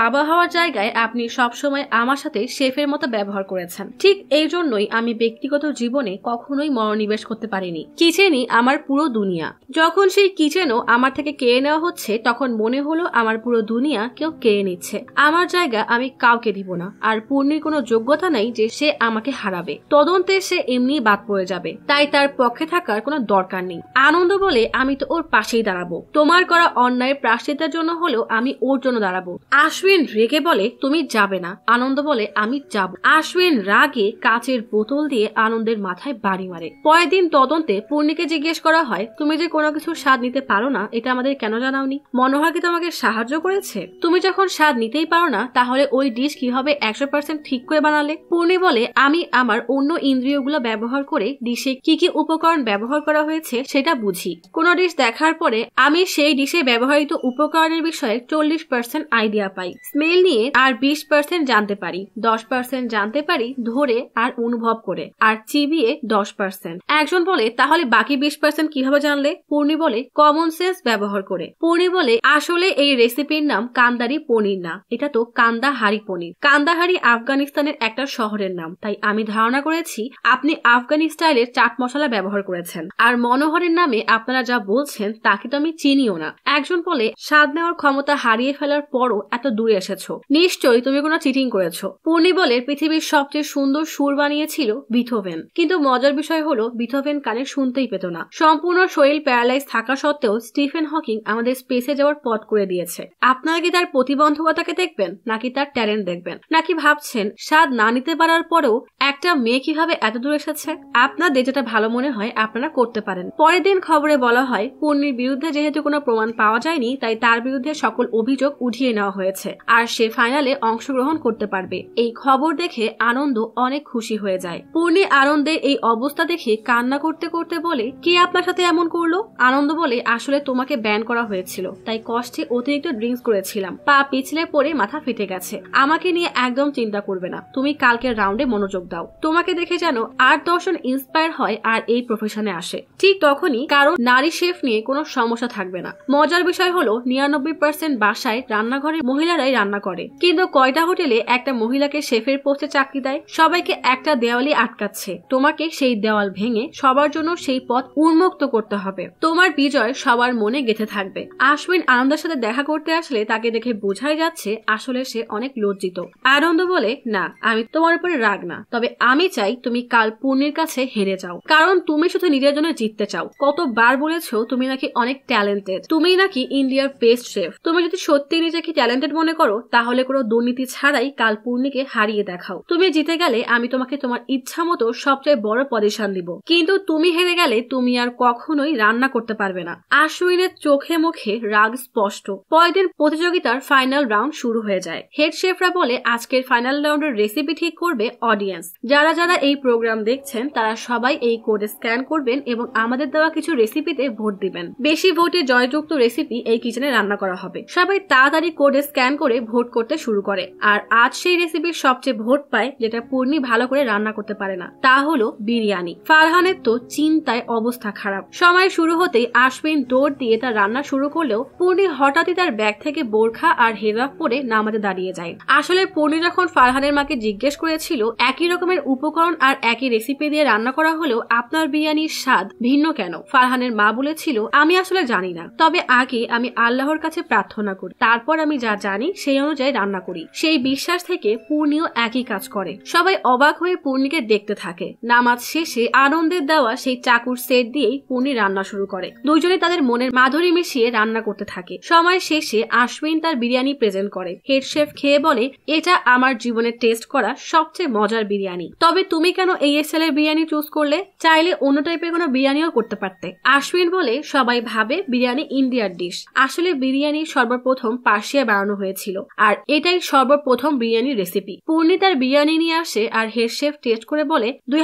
বাবা হওয়ার জায়গায় আপনি সবসময় আমার সাথে শেফের মতো ব্যবহার করেছেন ঠিক এই জন্যই আমি ব্যক্তিগত জীবনে কখনোই মনোনিবেশ করতে পারিনি কিচেনই আমার পুরো দুনিয়া যখন সেই কিচেনও আমার থেকে কেড়ে নেওয়া হচ্ছে তখন মনে হলো আমার পুরো দুনিয়া কেউ কেড়ে নিচ্ছে আমার জায়গা আমি কাউকে দিব না আর পূর্ণির কোনো যোগ্যতা নেই যে সে আমাকে হারাবে তদন্তে সে এমনি বাদ পড়ে যাবে তাই তার পক্ষে থাকার কোনো দরকার নেই আনন্দ বলে আমি তো ওর পাশেই দাঁড়াবো তোমার করা অন্যায়ের প্রাশ্চিতার জন্য হলেও আমি ওর জন্য দাঁড়াবো আশ্বিন রেগে বলে তুমি যাবে না আনন্দ বলে আমি যাব আশ্বিন রাগে কাচের বোতল দিয়ে আনন্দের মাথায় বাড়ি মারে পরের দিন তদন্তে পূর্ণিকে জিজ্ঞেস করা হয় তুমি যে কোনো কিছুর স্বাদ নিতে পারো না এটা আমাদের কেন জানাওনি মনোহর কি তোমাকে সাহায্য করেছে তুমি যখন স্বাদ নিতেই পারো না তাহলে ওই ডিশ হবে একশো পার্সেন্ট ঠিক করে বানালে পূর্ণি বলে আমি আমার অন্য ইন্দ্রিয়গুলো ব্যবহার করে ডিশে কি কি উপকরণ ব্যবহার করা হয়েছে সেটা বুঝি কোনো ডিশ দেখার পরে আমি সেই ডিশে ব্যবহৃত উপকরণের বিষয়ে চল্লিশ পার্সেন্ট আইডিয়া পাই স্মেল নিয়ে আর বিশ পার্সেন্ট জানতে পারি দশ পার্সেন্ট জানতে পারি ধরে আর অনুভব করে আর চিবিয়ে দশ পার্সেন্ট একজন বলে তাহলে বাকি বিশ পার্সেন্ট কিভাবে জানলে পূর্ণি বলে বলে কমন সেন্স ব্যবহার করে পনির বলে আসলে এই রেসিপির নাম কান্দারি পনির না এটা তো কান্দাহারি পনির কান্দাহারি আফগানিস্তানের একটা শহরের নাম তাই আমি ধারণা করেছি আপনি আফগানি স্টাইলের চাট মশলা ব্যবহার করেছেন আর মনোহরের নামে আপনারা যা বলছেন তাকে তো আমি চিনিও না একজন বলে স্বাদ নেওয়ার ক্ষমতা হারিয়ে ফেলার পরও এত দূরে এসেছ নিশ্চয়ই তুমি কোনো চিটিং করেছ পনি বলে পৃথিবীর সবচেয়ে সুন্দর সুর বানিয়েছিল বিথোভেন কিন্তু মজার বিষয় হলো বিথোভেন কানে শুনতেই পেত না সম্পূর্ণ শরীর প্যারালাইজ থাকা থাকা সত্ত্বেও স্টিফেন হকিং আমাদের স্পেসে যাওয়ার পথ করে দিয়েছে আপনারা কি তার প্রতিবন্ধকতাকে দেখবেন নাকি তার ট্যালেন্ট দেখবেন নাকি ভাবছেন স্বাদ না নিতে পারার পরেও একটা মেয়ে কিভাবে এত দূর এসেছে আপনাদের যেটা ভালো মনে হয় আপনারা করতে পারেন পরের দিন খবরে বলা হয় পূর্ণির বিরুদ্ধে যেহেতু কোনো প্রমাণ পাওয়া যায়নি তাই তার বিরুদ্ধে সকল অভিযোগ উঠিয়ে নেওয়া হয়েছে আর সে ফাইনালে অংশগ্রহণ করতে পারবে এই খবর দেখে আনন্দ অনেক খুশি হয়ে যায় পূর্ণি আনন্দে এই অবস্থা দেখে কান্না করতে করতে বলে কে আপনার সাথে এমন করলো আনন্দ বলে আসলে তোমাকে ব্যান করা হয়েছিল তাই কষ্টে অতিরিক্ত ড্রিঙ্কস করেছিলাম পা পিছলে পড়ে মাথা ফেটে গেছে আমাকে নিয়ে একদম চিন্তা করবে না তুমি কালকের রাউন্ডে মনোযোগ দাও তোমাকে দেখে যেন আর দর্শন ইন্সপায়ার হয় আর এই প্রফেশনে আসে ঠিক তখনই কারো নারী শেফ নিয়ে কোনো সমস্যা থাকবে না মজার বিষয় হলো নিরানব্বই পার্সেন্ট বাসায় রান্নাঘরে মহিলারাই রান্না করে কিন্তু কয়টা হোটেলে একটা মহিলাকে শেফের পোস্টে চাকরি দেয় সবাইকে একটা দেওয়ালে আটকাচ্ছে তোমাকে সেই দেওয়াল ভেঙে সবার জন্য সেই পথ উন্মুক্ত করতে হবে তোমার বিয়ে বিজয় সবার মনে গেঁথে থাকবে আশ্বিন আনন্দের সাথে দেখা করতে আসলে তাকে দেখে বোঝাই যাচ্ছে আসলে সে অনেক লজ্জিত আনন্দ বলে না আমি তোমার উপরে রাগ না তবে আমি চাই তুমি কাল পূর্ণির কাছে হেরে যাও কারণ তুমি শুধু নিজের জন্য জিততে চাও কতবার বলেছো তুমি নাকি অনেক ট্যালেন্টেড তুমি নাকি ইন্ডিয়ার বেস্ট শেফ তুমি যদি সত্যি নিজেকে ট্যালেন্টেড মনে করো তাহলে কোনো দুর্নীতি ছাড়াই কাল পূর্ণিকে হারিয়ে দেখাও তুমি জিতে গেলে আমি তোমাকে তোমার ইচ্ছা মতো সবচেয়ে বড় পজিশন দিব কিন্তু তুমি হেরে গেলে তুমি আর কখনোই রান্না করতে পারবে পারবে না আশউইনের চোখে মুখে রাগ স্পষ্ট পরের প্রতিযোগিতার ফাইনাল রাউন্ড শুরু হয়ে যায় হেড শেফরা বলে আজকের ফাইনাল রাউন্ডের রেসিপি ঠিক করবে অডিয়েন্স যারা যারা এই প্রোগ্রাম দেখছেন তারা সবাই এই কোড স্ক্যান করবেন এবং আমাদের দেওয়া কিছু রেসিপিতে ভোট দিবেন বেশি ভোটে জয়যুক্ত রেসিপি এই কিচেনে রান্না করা হবে সবাই তাড়াতাড়ি কোড স্ক্যান করে ভোট করতে শুরু করে আর আজ সেই রেসিপির সবচেয়ে ভোট পায় যেটা পূর্ণি ভালো করে রান্না করতে পারে না তা হলো বিরিয়ানি ফারহানের তো চিন্তায় অবস্থা খারাপ সময় শুরু হতেই আশবিন দৌড় দিয়ে তার রান্না শুরু করলেও পূর্ণি হঠাৎই তার ব্যাগ থেকে বোরখা আর হেজাব পরে নামাজে দাঁড়িয়ে যায় আসলে পূর্ণি যখন ফারহানের মাকে জিজ্ঞেস করেছিল একই রকমের উপকরণ আর একই রেসিপি দিয়ে রান্না করা হলেও আপনার বিরিয়ানির স্বাদ ভিন্ন কেন ফারহানের মা বলেছিল আমি আসলে জানি না তবে আগে আমি আল্লাহর কাছে প্রার্থনা করি তারপর আমি যা জানি সেই অনুযায়ী রান্না করি সেই বিশ্বাস থেকে পূর্ণিও একই কাজ করে সবাই অবাক হয়ে পূর্ণিকে দেখতে থাকে নামাজ শেষে আনন্দের দেওয়া সেই চাকুর সেট দিয়েই পূর্ণি রান্না শুরু করে দুইজনে তাদের মনের মাধুরী মিশিয়ে রান্না করতে থাকে সময় শেষে আশ্বিন তার বিরিয়ানি প্রেজেন্ট করে হেড শেফ খেয়ে বলে এটা আমার জীবনে টেস্ট করা সবচেয়ে মজার বিরিয়ানি তবে তুমি কেন এই এস এর বিরিয়ানি চুজ করলে চাইলে অন্য টাইপের কোনো বিরিয়ানিও করতে পারতে আশ্বিন বলে সবাই ভাবে বিরিয়ানি ইন্ডিয়ার ডিশ আসলে বিরিয়ানি সর্বপ্রথম পার্শিয়া বানানো হয়েছিল আর এটাই সর্বপ্রথম বিরিয়ানি রেসিপি পূর্ণি তার বিরিয়ানি নিয়ে আসে আর হেড শেফ টেস্ট করে বলে দুই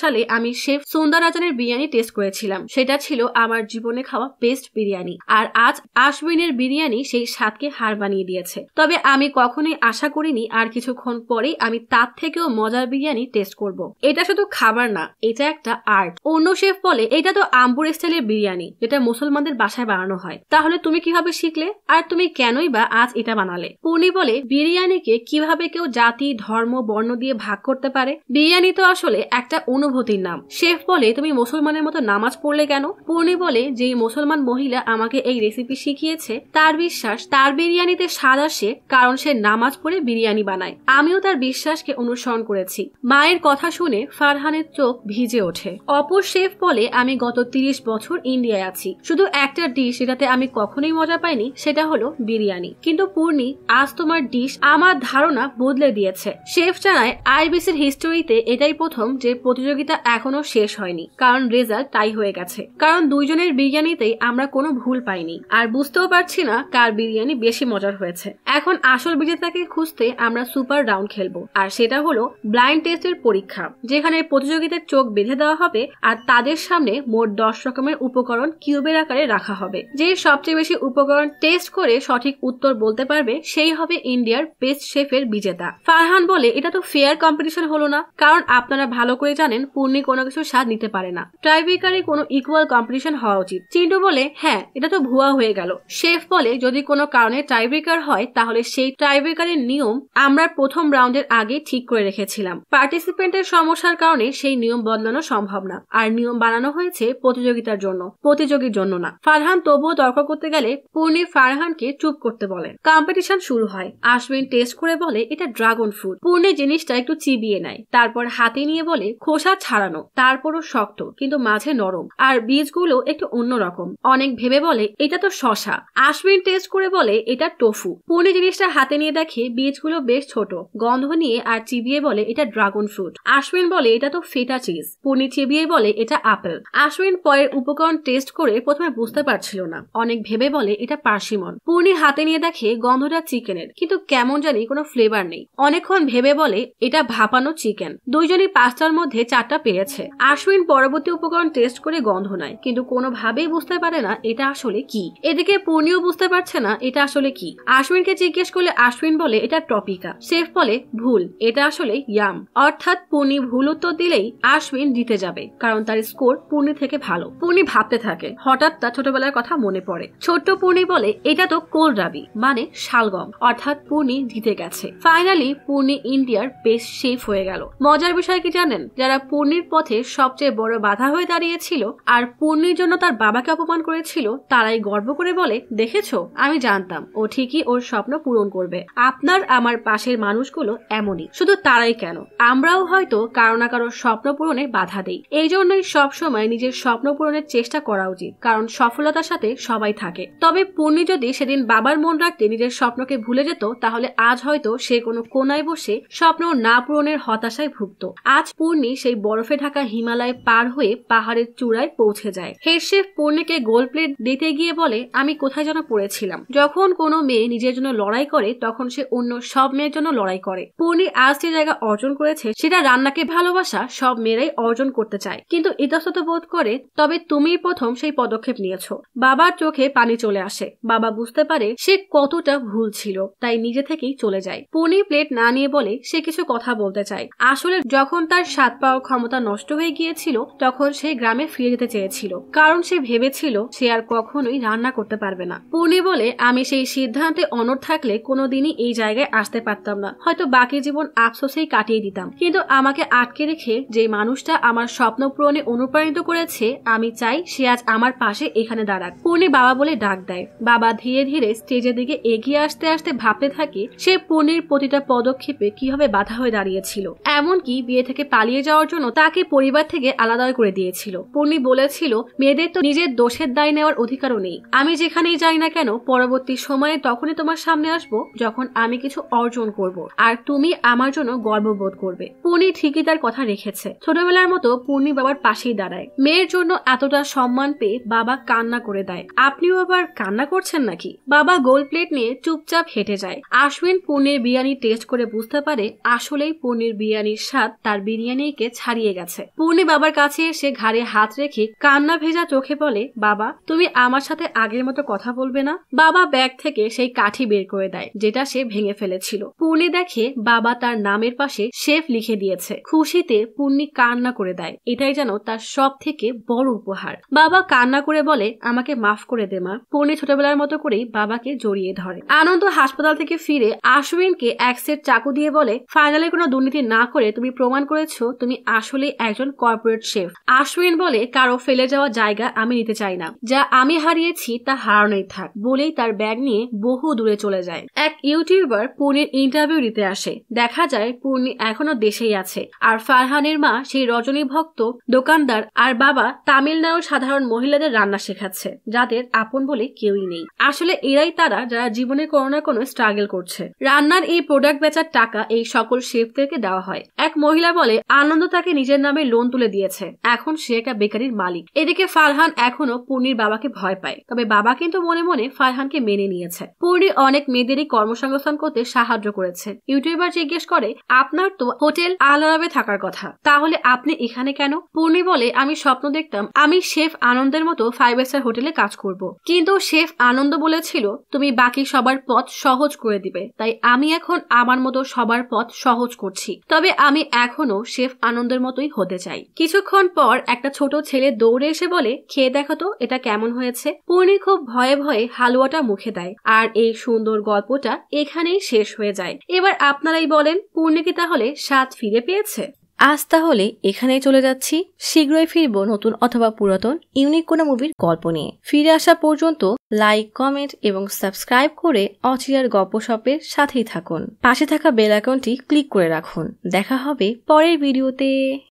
সালে আমি শেফ সুন্দর রাজনের বিরিয়ানি টেস্ট করেছিলাম সেটা ছিল আমার জীবনে খাওয়া বেস্ট বিরিয়ানি আর আজ আশবিনের বিরিয়ানি সেই স্বাদকে হার বানিয়ে দিয়েছে তবে আমি কখনোই আশা করিনি আর কিছুক্ষণ পরেই আমি তার থেকেও মজার বিরিয়ানি টেস্ট করব। এটা শুধু খাবার না এটা একটা আর্ট অন্য শেফ বলে এটা তো আম্বুর স্টাইলের বিরিয়ানি যেটা মুসলমানদের বাসায় বানানো হয় তাহলে তুমি কিভাবে শিখলে আর তুমি কেনই বা আজ এটা বানালে পূর্ণি বলে বিরিয়ানিকে কিভাবে কেউ জাতি ধর্ম বর্ণ দিয়ে ভাগ করতে পারে বিরিয়ানি তো আসলে একটা অনুভূতির নাম শেফ বলে তুমি মুসলমানের মতো নামাজ পড়লে কেন পূর্ণি বলে যেই মুসলমান মহিলা আমাকে এই রেসিপি শিখিয়েছে তার বিশ্বাস তার বিরিয়ানিতে স্বাদ আসে কারণ সে নামাজ পড়ে বিরিয়ানি বানায় আমিও তার বিশ্বাসকে অনুসরণ করেছি মায়ের কথা শুনে ফারহানের চোখ ভিজে ওঠে অপর শেফ বলে আমি গত তিরিশ বছর ইন্ডিয়ায় আছি শুধু একটা ডিশ যেটাতে আমি কখনোই মজা পাইনি সেটা হলো বিরিয়ানি কিন্তু পূর্ণি আজ তোমার ডিশ আমার ধারণা বদলে দিয়েছে শেফ জানায় আইবিসির হিস্টোরিতে এটাই প্রথম যে প্রতিযোগিতা এখনো শেষ হয়নি কারণ রেজাল্ট তাই হয়ে গেছে কারণ দুইজনের বিরিয়ানিতেই আমরা কোনো ভুল পাইনি আর বুঝতেও পারছি না কার বিরিয়ানি বেশি মজার হয়েছে এখন আসল বিজেতাকে খুঁজতে আমরা সুপার রাউন্ড খেলবো আর সেটা হলো ব্লাইন্ড টেস্টের পরীক্ষা যেখানে প্রতিযোগিতার চোখ বেঁধে দেওয়া হবে আর তাদের সামনে মোট দশ রকমের উপকরণ কিউবের আকারে রাখা হবে যে সবচেয়ে বেশি উপকরণ টেস্ট করে সঠিক উত্তর বলতে পারবে সেই হবে ইন্ডিয়ার বেস্ট শেফের বিজেতা ফারহান বলে এটা তো ফেয়ার কম্পিটিশন হলো না কারণ আপনারা ভালো করে জানেন পূর্ণি কোনো কিছু স্বাদ নিতে পারে না ট্রাইবেকারে কোনো ইকুয়াল কম্পিটিশন হওয়া উচিত চিন্টু বলে হ্যাঁ এটা তো ভুয়া হয়ে গেল শেফ বলে যদি কোনো কারণে টাইব্রেকার হয় তাহলে সেই টাইব্রেকারের নিয়ম আমরা প্রথম রাউন্ডের আগে ঠিক করে রেখেছিলাম পার্টিসিপেন্টের সমস্যার কারণে সেই নিয়ম বদলানো সম্ভব না আর নিয়ম বানানো হয়েছে প্রতিযোগিতার জন্য প্রতিযোগীর জন্য না ফারহান তবুও তর্ক করতে গেলে পূর্ণি ফারহানকে চুপ করতে বলে কম্পিটিশন শুরু হয় আসবেন টেস্ট করে বলে এটা ড্রাগন ফ্রুট পূর্ণি জিনিসটা একটু চিবিয়ে নেয় তারপর হাতে নিয়ে বলে খোসা ছাড়ানো তারপরও শক্ত কিন্তু মাঝে নরম আর বীজগুলো একটু অন্যরকম অনেক ভেবে বলে এটা তো শশা আশমিন টেস্ট করে বলে এটা টোফু পলি জিনিসটা হাতে নিয়ে দেখে বীজগুলো বেশ ছোট গন্ধ নিয়ে আর চিবিয়ে বলে এটা ড্রাগন ফ্রুট আশমিন বলে এটা তো ফেটা চিজ পনি চিবিয়ে বলে এটা আপেল আশমিন পয়ের উপকরণ টেস্ট করে প্রথমে বুঝতে পারছিল না অনেক ভেবে বলে এটা পার্সিমন পূর্ণি হাতে নিয়ে দেখে গন্ধটা চিকেনের কিন্তু কেমন জানি কোনো ফ্লেভার নেই অনেকক্ষণ ভেবে বলে এটা ভাপানো চিকেন দুইজনই পাঁচটার মধ্যে চারটা পেয়েছে আশমিন পরবর্তী উপকরণ টেস্ট করে গন্ধ নাই কিন্তু কোনো ভাব ভাবেই বুঝতে পারে না এটা আসলে কি এদিকে পূর্ণিও বুঝতে পারছে না এটা আসলে কি আশ্বিনকে জিজ্ঞেস করলে আশ্বিন বলে এটা টপিকা শেফ বলে ভুল এটা আসলে ইয়াম অর্থাৎ পূর্ণি ভুল উত্তর দিলেই আশ্বিন জিতে যাবে কারণ তার স্কোর পূর্ণি থেকে ভালো পূর্ণি ভাবতে থাকে হঠাৎ তার ছোটবেলার কথা মনে পড়ে ছোট্ট পূর্ণি বলে এটা তো কোলরাবি মানে শালগম অর্থাৎ পূর্ণি জিতে গেছে ফাইনালি পূর্ণি ইন্ডিয়ার বেশ সেফ হয়ে গেল মজার বিষয় কি জানেন যারা পূর্ণির পথে সবচেয়ে বড় বাধা হয়ে দাঁড়িয়েছিল আর পূর্ণির জন্য তার বাবাকে অপমান করেছিল তারাই গর্ব করে বলে দেখেছ আমি জানতাম ও ঠিকই ওর স্বপ্ন পূরণ করবে আপনার আমার পাশের মানুষগুলো এমনই শুধু তারাই কেন আমরাও হয়তো কারো না কারো স্বপ্ন পূরণে বাধা দেই এই জন্যই সবসময় নিজের স্বপ্ন পূরণের চেষ্টা করা উচিত কারণ সফলতার সাথে সবাই থাকে তবে পূর্ণি যদি সেদিন বাবার মন রাখতে নিজের স্বপ্নকে ভুলে যেত তাহলে আজ হয়তো সে কোনো কোনায় বসে স্বপ্ন না পূরণের হতাশায় ভুগত আজ পূর্ণি সেই বরফে ঢাকা হিমালয় পার হয়ে পাহাড়ের চূড়ায় পৌঁছে যায় হেড সে পূর্ণিকে গোল প্লেট দিতে গিয়ে বলে আমি কোথায় যেন পড়েছিলাম যখন কোনো মেয়ে নিজের জন্য লড়াই করে তখন সে অন্য সব মেয়ের জন্য লড়াই করে পূর্ণি আজ যে জায়গা অর্জন করেছে সেটা রান্নাকে ভালোবাসা সব মেয়েরাই অর্জন করতে চায় কিন্তু ইতস্তত বোধ করে তবে তুমি প্রথম সেই পদক্ষেপ নিয়েছ বাবার চোখে পানি চলে আসে বাবা বুঝতে পারে সে কতটা ভুল ছিল তাই নিজে থেকেই চলে যায় পূর্ণি প্লেট না নিয়ে বলে সে কিছু কথা বলতে চায় আসলে যখন তার স্বাদ পাওয়ার ক্ষমতা নষ্ট হয়ে গিয়েছিল তখন সে গ্রামে ফিরে যেতে চেয়েছিল কারণ সে ভেবেছিল সে আর কখনোই রান্না করতে পারবে না পূর্ণি বলে আমি সেই সিদ্ধান্তে অনর থাকলে কোনোদিনই এই জায়গায় আসতে পারতাম না হয়তো বাকি জীবন আফসোসেই কাটিয়ে দিতাম কিন্তু আমাকে আটকে রেখে যে মানুষটা আমার স্বপ্ন পূরণে অনুপ্রাণিত করেছে আমি চাই সে আজ আমার পাশে এখানে দাঁড়াক পূর্ণি বাবা বলে ডাক দেয় বাবা ধীরে ধীরে স্টেজের দিকে এগিয়ে আসতে আসতে ভাবতে থাকে সে পূর্ণির প্রতিটা পদক্ষেপে কিভাবে বাধা হয়ে দাঁড়িয়েছিল এমনকি বিয়ে থেকে পালিয়ে যাওয়ার জন্য তাকে পরিবার থেকে আলাদা করে দিয়েছিল পূর্ণি বলেছিল মেয়েদের তো নিজের দোষের দায় নেওয়ার অধিকারও নেই আমি যেখানেই যাই না কেন পরবর্তী সময়ে তখনই তোমার সামনে আসব যখন আমি কিছু অর্জন করব আর তুমি আমার জন্য গর্ববোধ করবে পূর্ণি ঠিকই তার কথা রেখেছে ছোটবেলার মতো পূর্ণি বাবার পাশেই দাঁড়ায় মেয়ের জন্য এতটা সম্মান পেয়ে বাবা কান্না করে দেয় আপনিও আবার কান্না করছেন নাকি বাবা গোল প্লেট নিয়ে চুপচাপ হেঁটে যায় আশ্বিন পূর্ণির বিরিয়ানি টেস্ট করে বুঝতে পারে আসলেই পূর্ণির বিরিয়ানির স্বাদ তার বিরিয়ানিকে ছাড়িয়ে গেছে পূর্ণি বাবার কাছে এসে ঘাড়ে হাত রেখে কান্না ভেজা চোখে চোখে বলে বাবা তুমি আমার সাথে আগের মতো কথা বলবে না বাবা ব্যাগ থেকে সেই কাঠি বের করে দেয় যেটা সে ভেঙে ফেলেছিল পূর্ণি দেখে বাবা তার নামের পাশে শেফ লিখে দিয়েছে খুশিতে পূর্ণি কান্না করে দেয় এটাই যেন তার সব থেকে বড় উপহার বাবা কান্না করে বলে আমাকে মাফ করে দে মা পূর্ণি ছোটবেলার মতো করেই বাবাকে জড়িয়ে ধরে আনন্দ হাসপাতাল থেকে ফিরে আশ্বিনকে এক সেট চাকু দিয়ে বলে ফাইনালে কোনো দুর্নীতি না করে তুমি প্রমাণ করেছো তুমি আসলে একজন কর্পোরেট শেফ আশ্বিন বলে কারো ফেলে যাওয়া জায়গা আমি নিতে চাই না যা আমি হারিয়েছি তা হারানোই থাক বলেই তার ব্যাগ নিয়ে বহু দূরে চলে যায় এক ইউটিউবার পূর্ণির ইন্টারভিউ নিতে আসে দেখা যায় পূর্ণি এখনো দেশেই আছে আর ফারহানের মা সেই রজনী ভক্ত দোকানদার আর বাবা তামিলনাড়ুর সাধারণ মহিলাদের রান্না শেখাচ্ছে যাদের আপন বলে কেউই নেই আসলে এরাই তারা যারা জীবনে কোনো না কোনো স্ট্রাগল করছে রান্নার এই প্রোডাক্ট বেচার টাকা এই সকল শেফদেরকে দেওয়া হয় এক মহিলা বলে আনন্দ তাকে নিজের নামে লোন তুলে দিয়েছে এখন সে একটা বেকারির মালিক এদিকে ফারহান ফারহান এখনো পূর্ণির বাবাকে ভয় পায় তবে বাবা কিন্তু মনে মনে ফারহানকে মেনে নিয়েছে পূর্ণি অনেক মেয়েদেরই কর্মসংস্থান করতে সাহায্য করেছে ইউটিউবার জিজ্ঞেস করে আপনার তো হোটেল আলারাবে থাকার কথা তাহলে আপনি এখানে কেন পূর্ণি বলে আমি স্বপ্ন দেখতাম আমি শেফ আনন্দের মতো ফাইভ স্টার হোটেলে কাজ করব কিন্তু শেফ আনন্দ বলেছিল তুমি বাকি সবার পথ সহজ করে দিবে তাই আমি এখন আমার মতো সবার পথ সহজ করছি তবে আমি এখনো শেফ আনন্দের মতোই হতে চাই কিছুক্ষণ পর একটা ছোট ছেলে দৌড়ে এসে বলে খেয়ে দেখো তো এটা কেমন হয়েছে পূর্ণি খুব ভয়ে ভয়ে হালুয়াটা মুখে দেয় আর এই সুন্দর গল্পটা এখানেই শেষ হয়ে যায় এবার আপনারাই বলেন পূর্ণি কি তাহলে স্বাদ ফিরে পেয়েছে আজ তাহলে এখানেই চলে যাচ্ছি শীঘ্রই ফিরব নতুন অথবা পুরাতন ইউনিক কোনো মুভির গল্প নিয়ে ফিরে আসা পর্যন্ত লাইক কমেন্ট এবং সাবস্ক্রাইব করে অচিরার শপের সাথেই থাকুন পাশে থাকা বেল আইকনটি ক্লিক করে রাখুন দেখা হবে পরের ভিডিওতে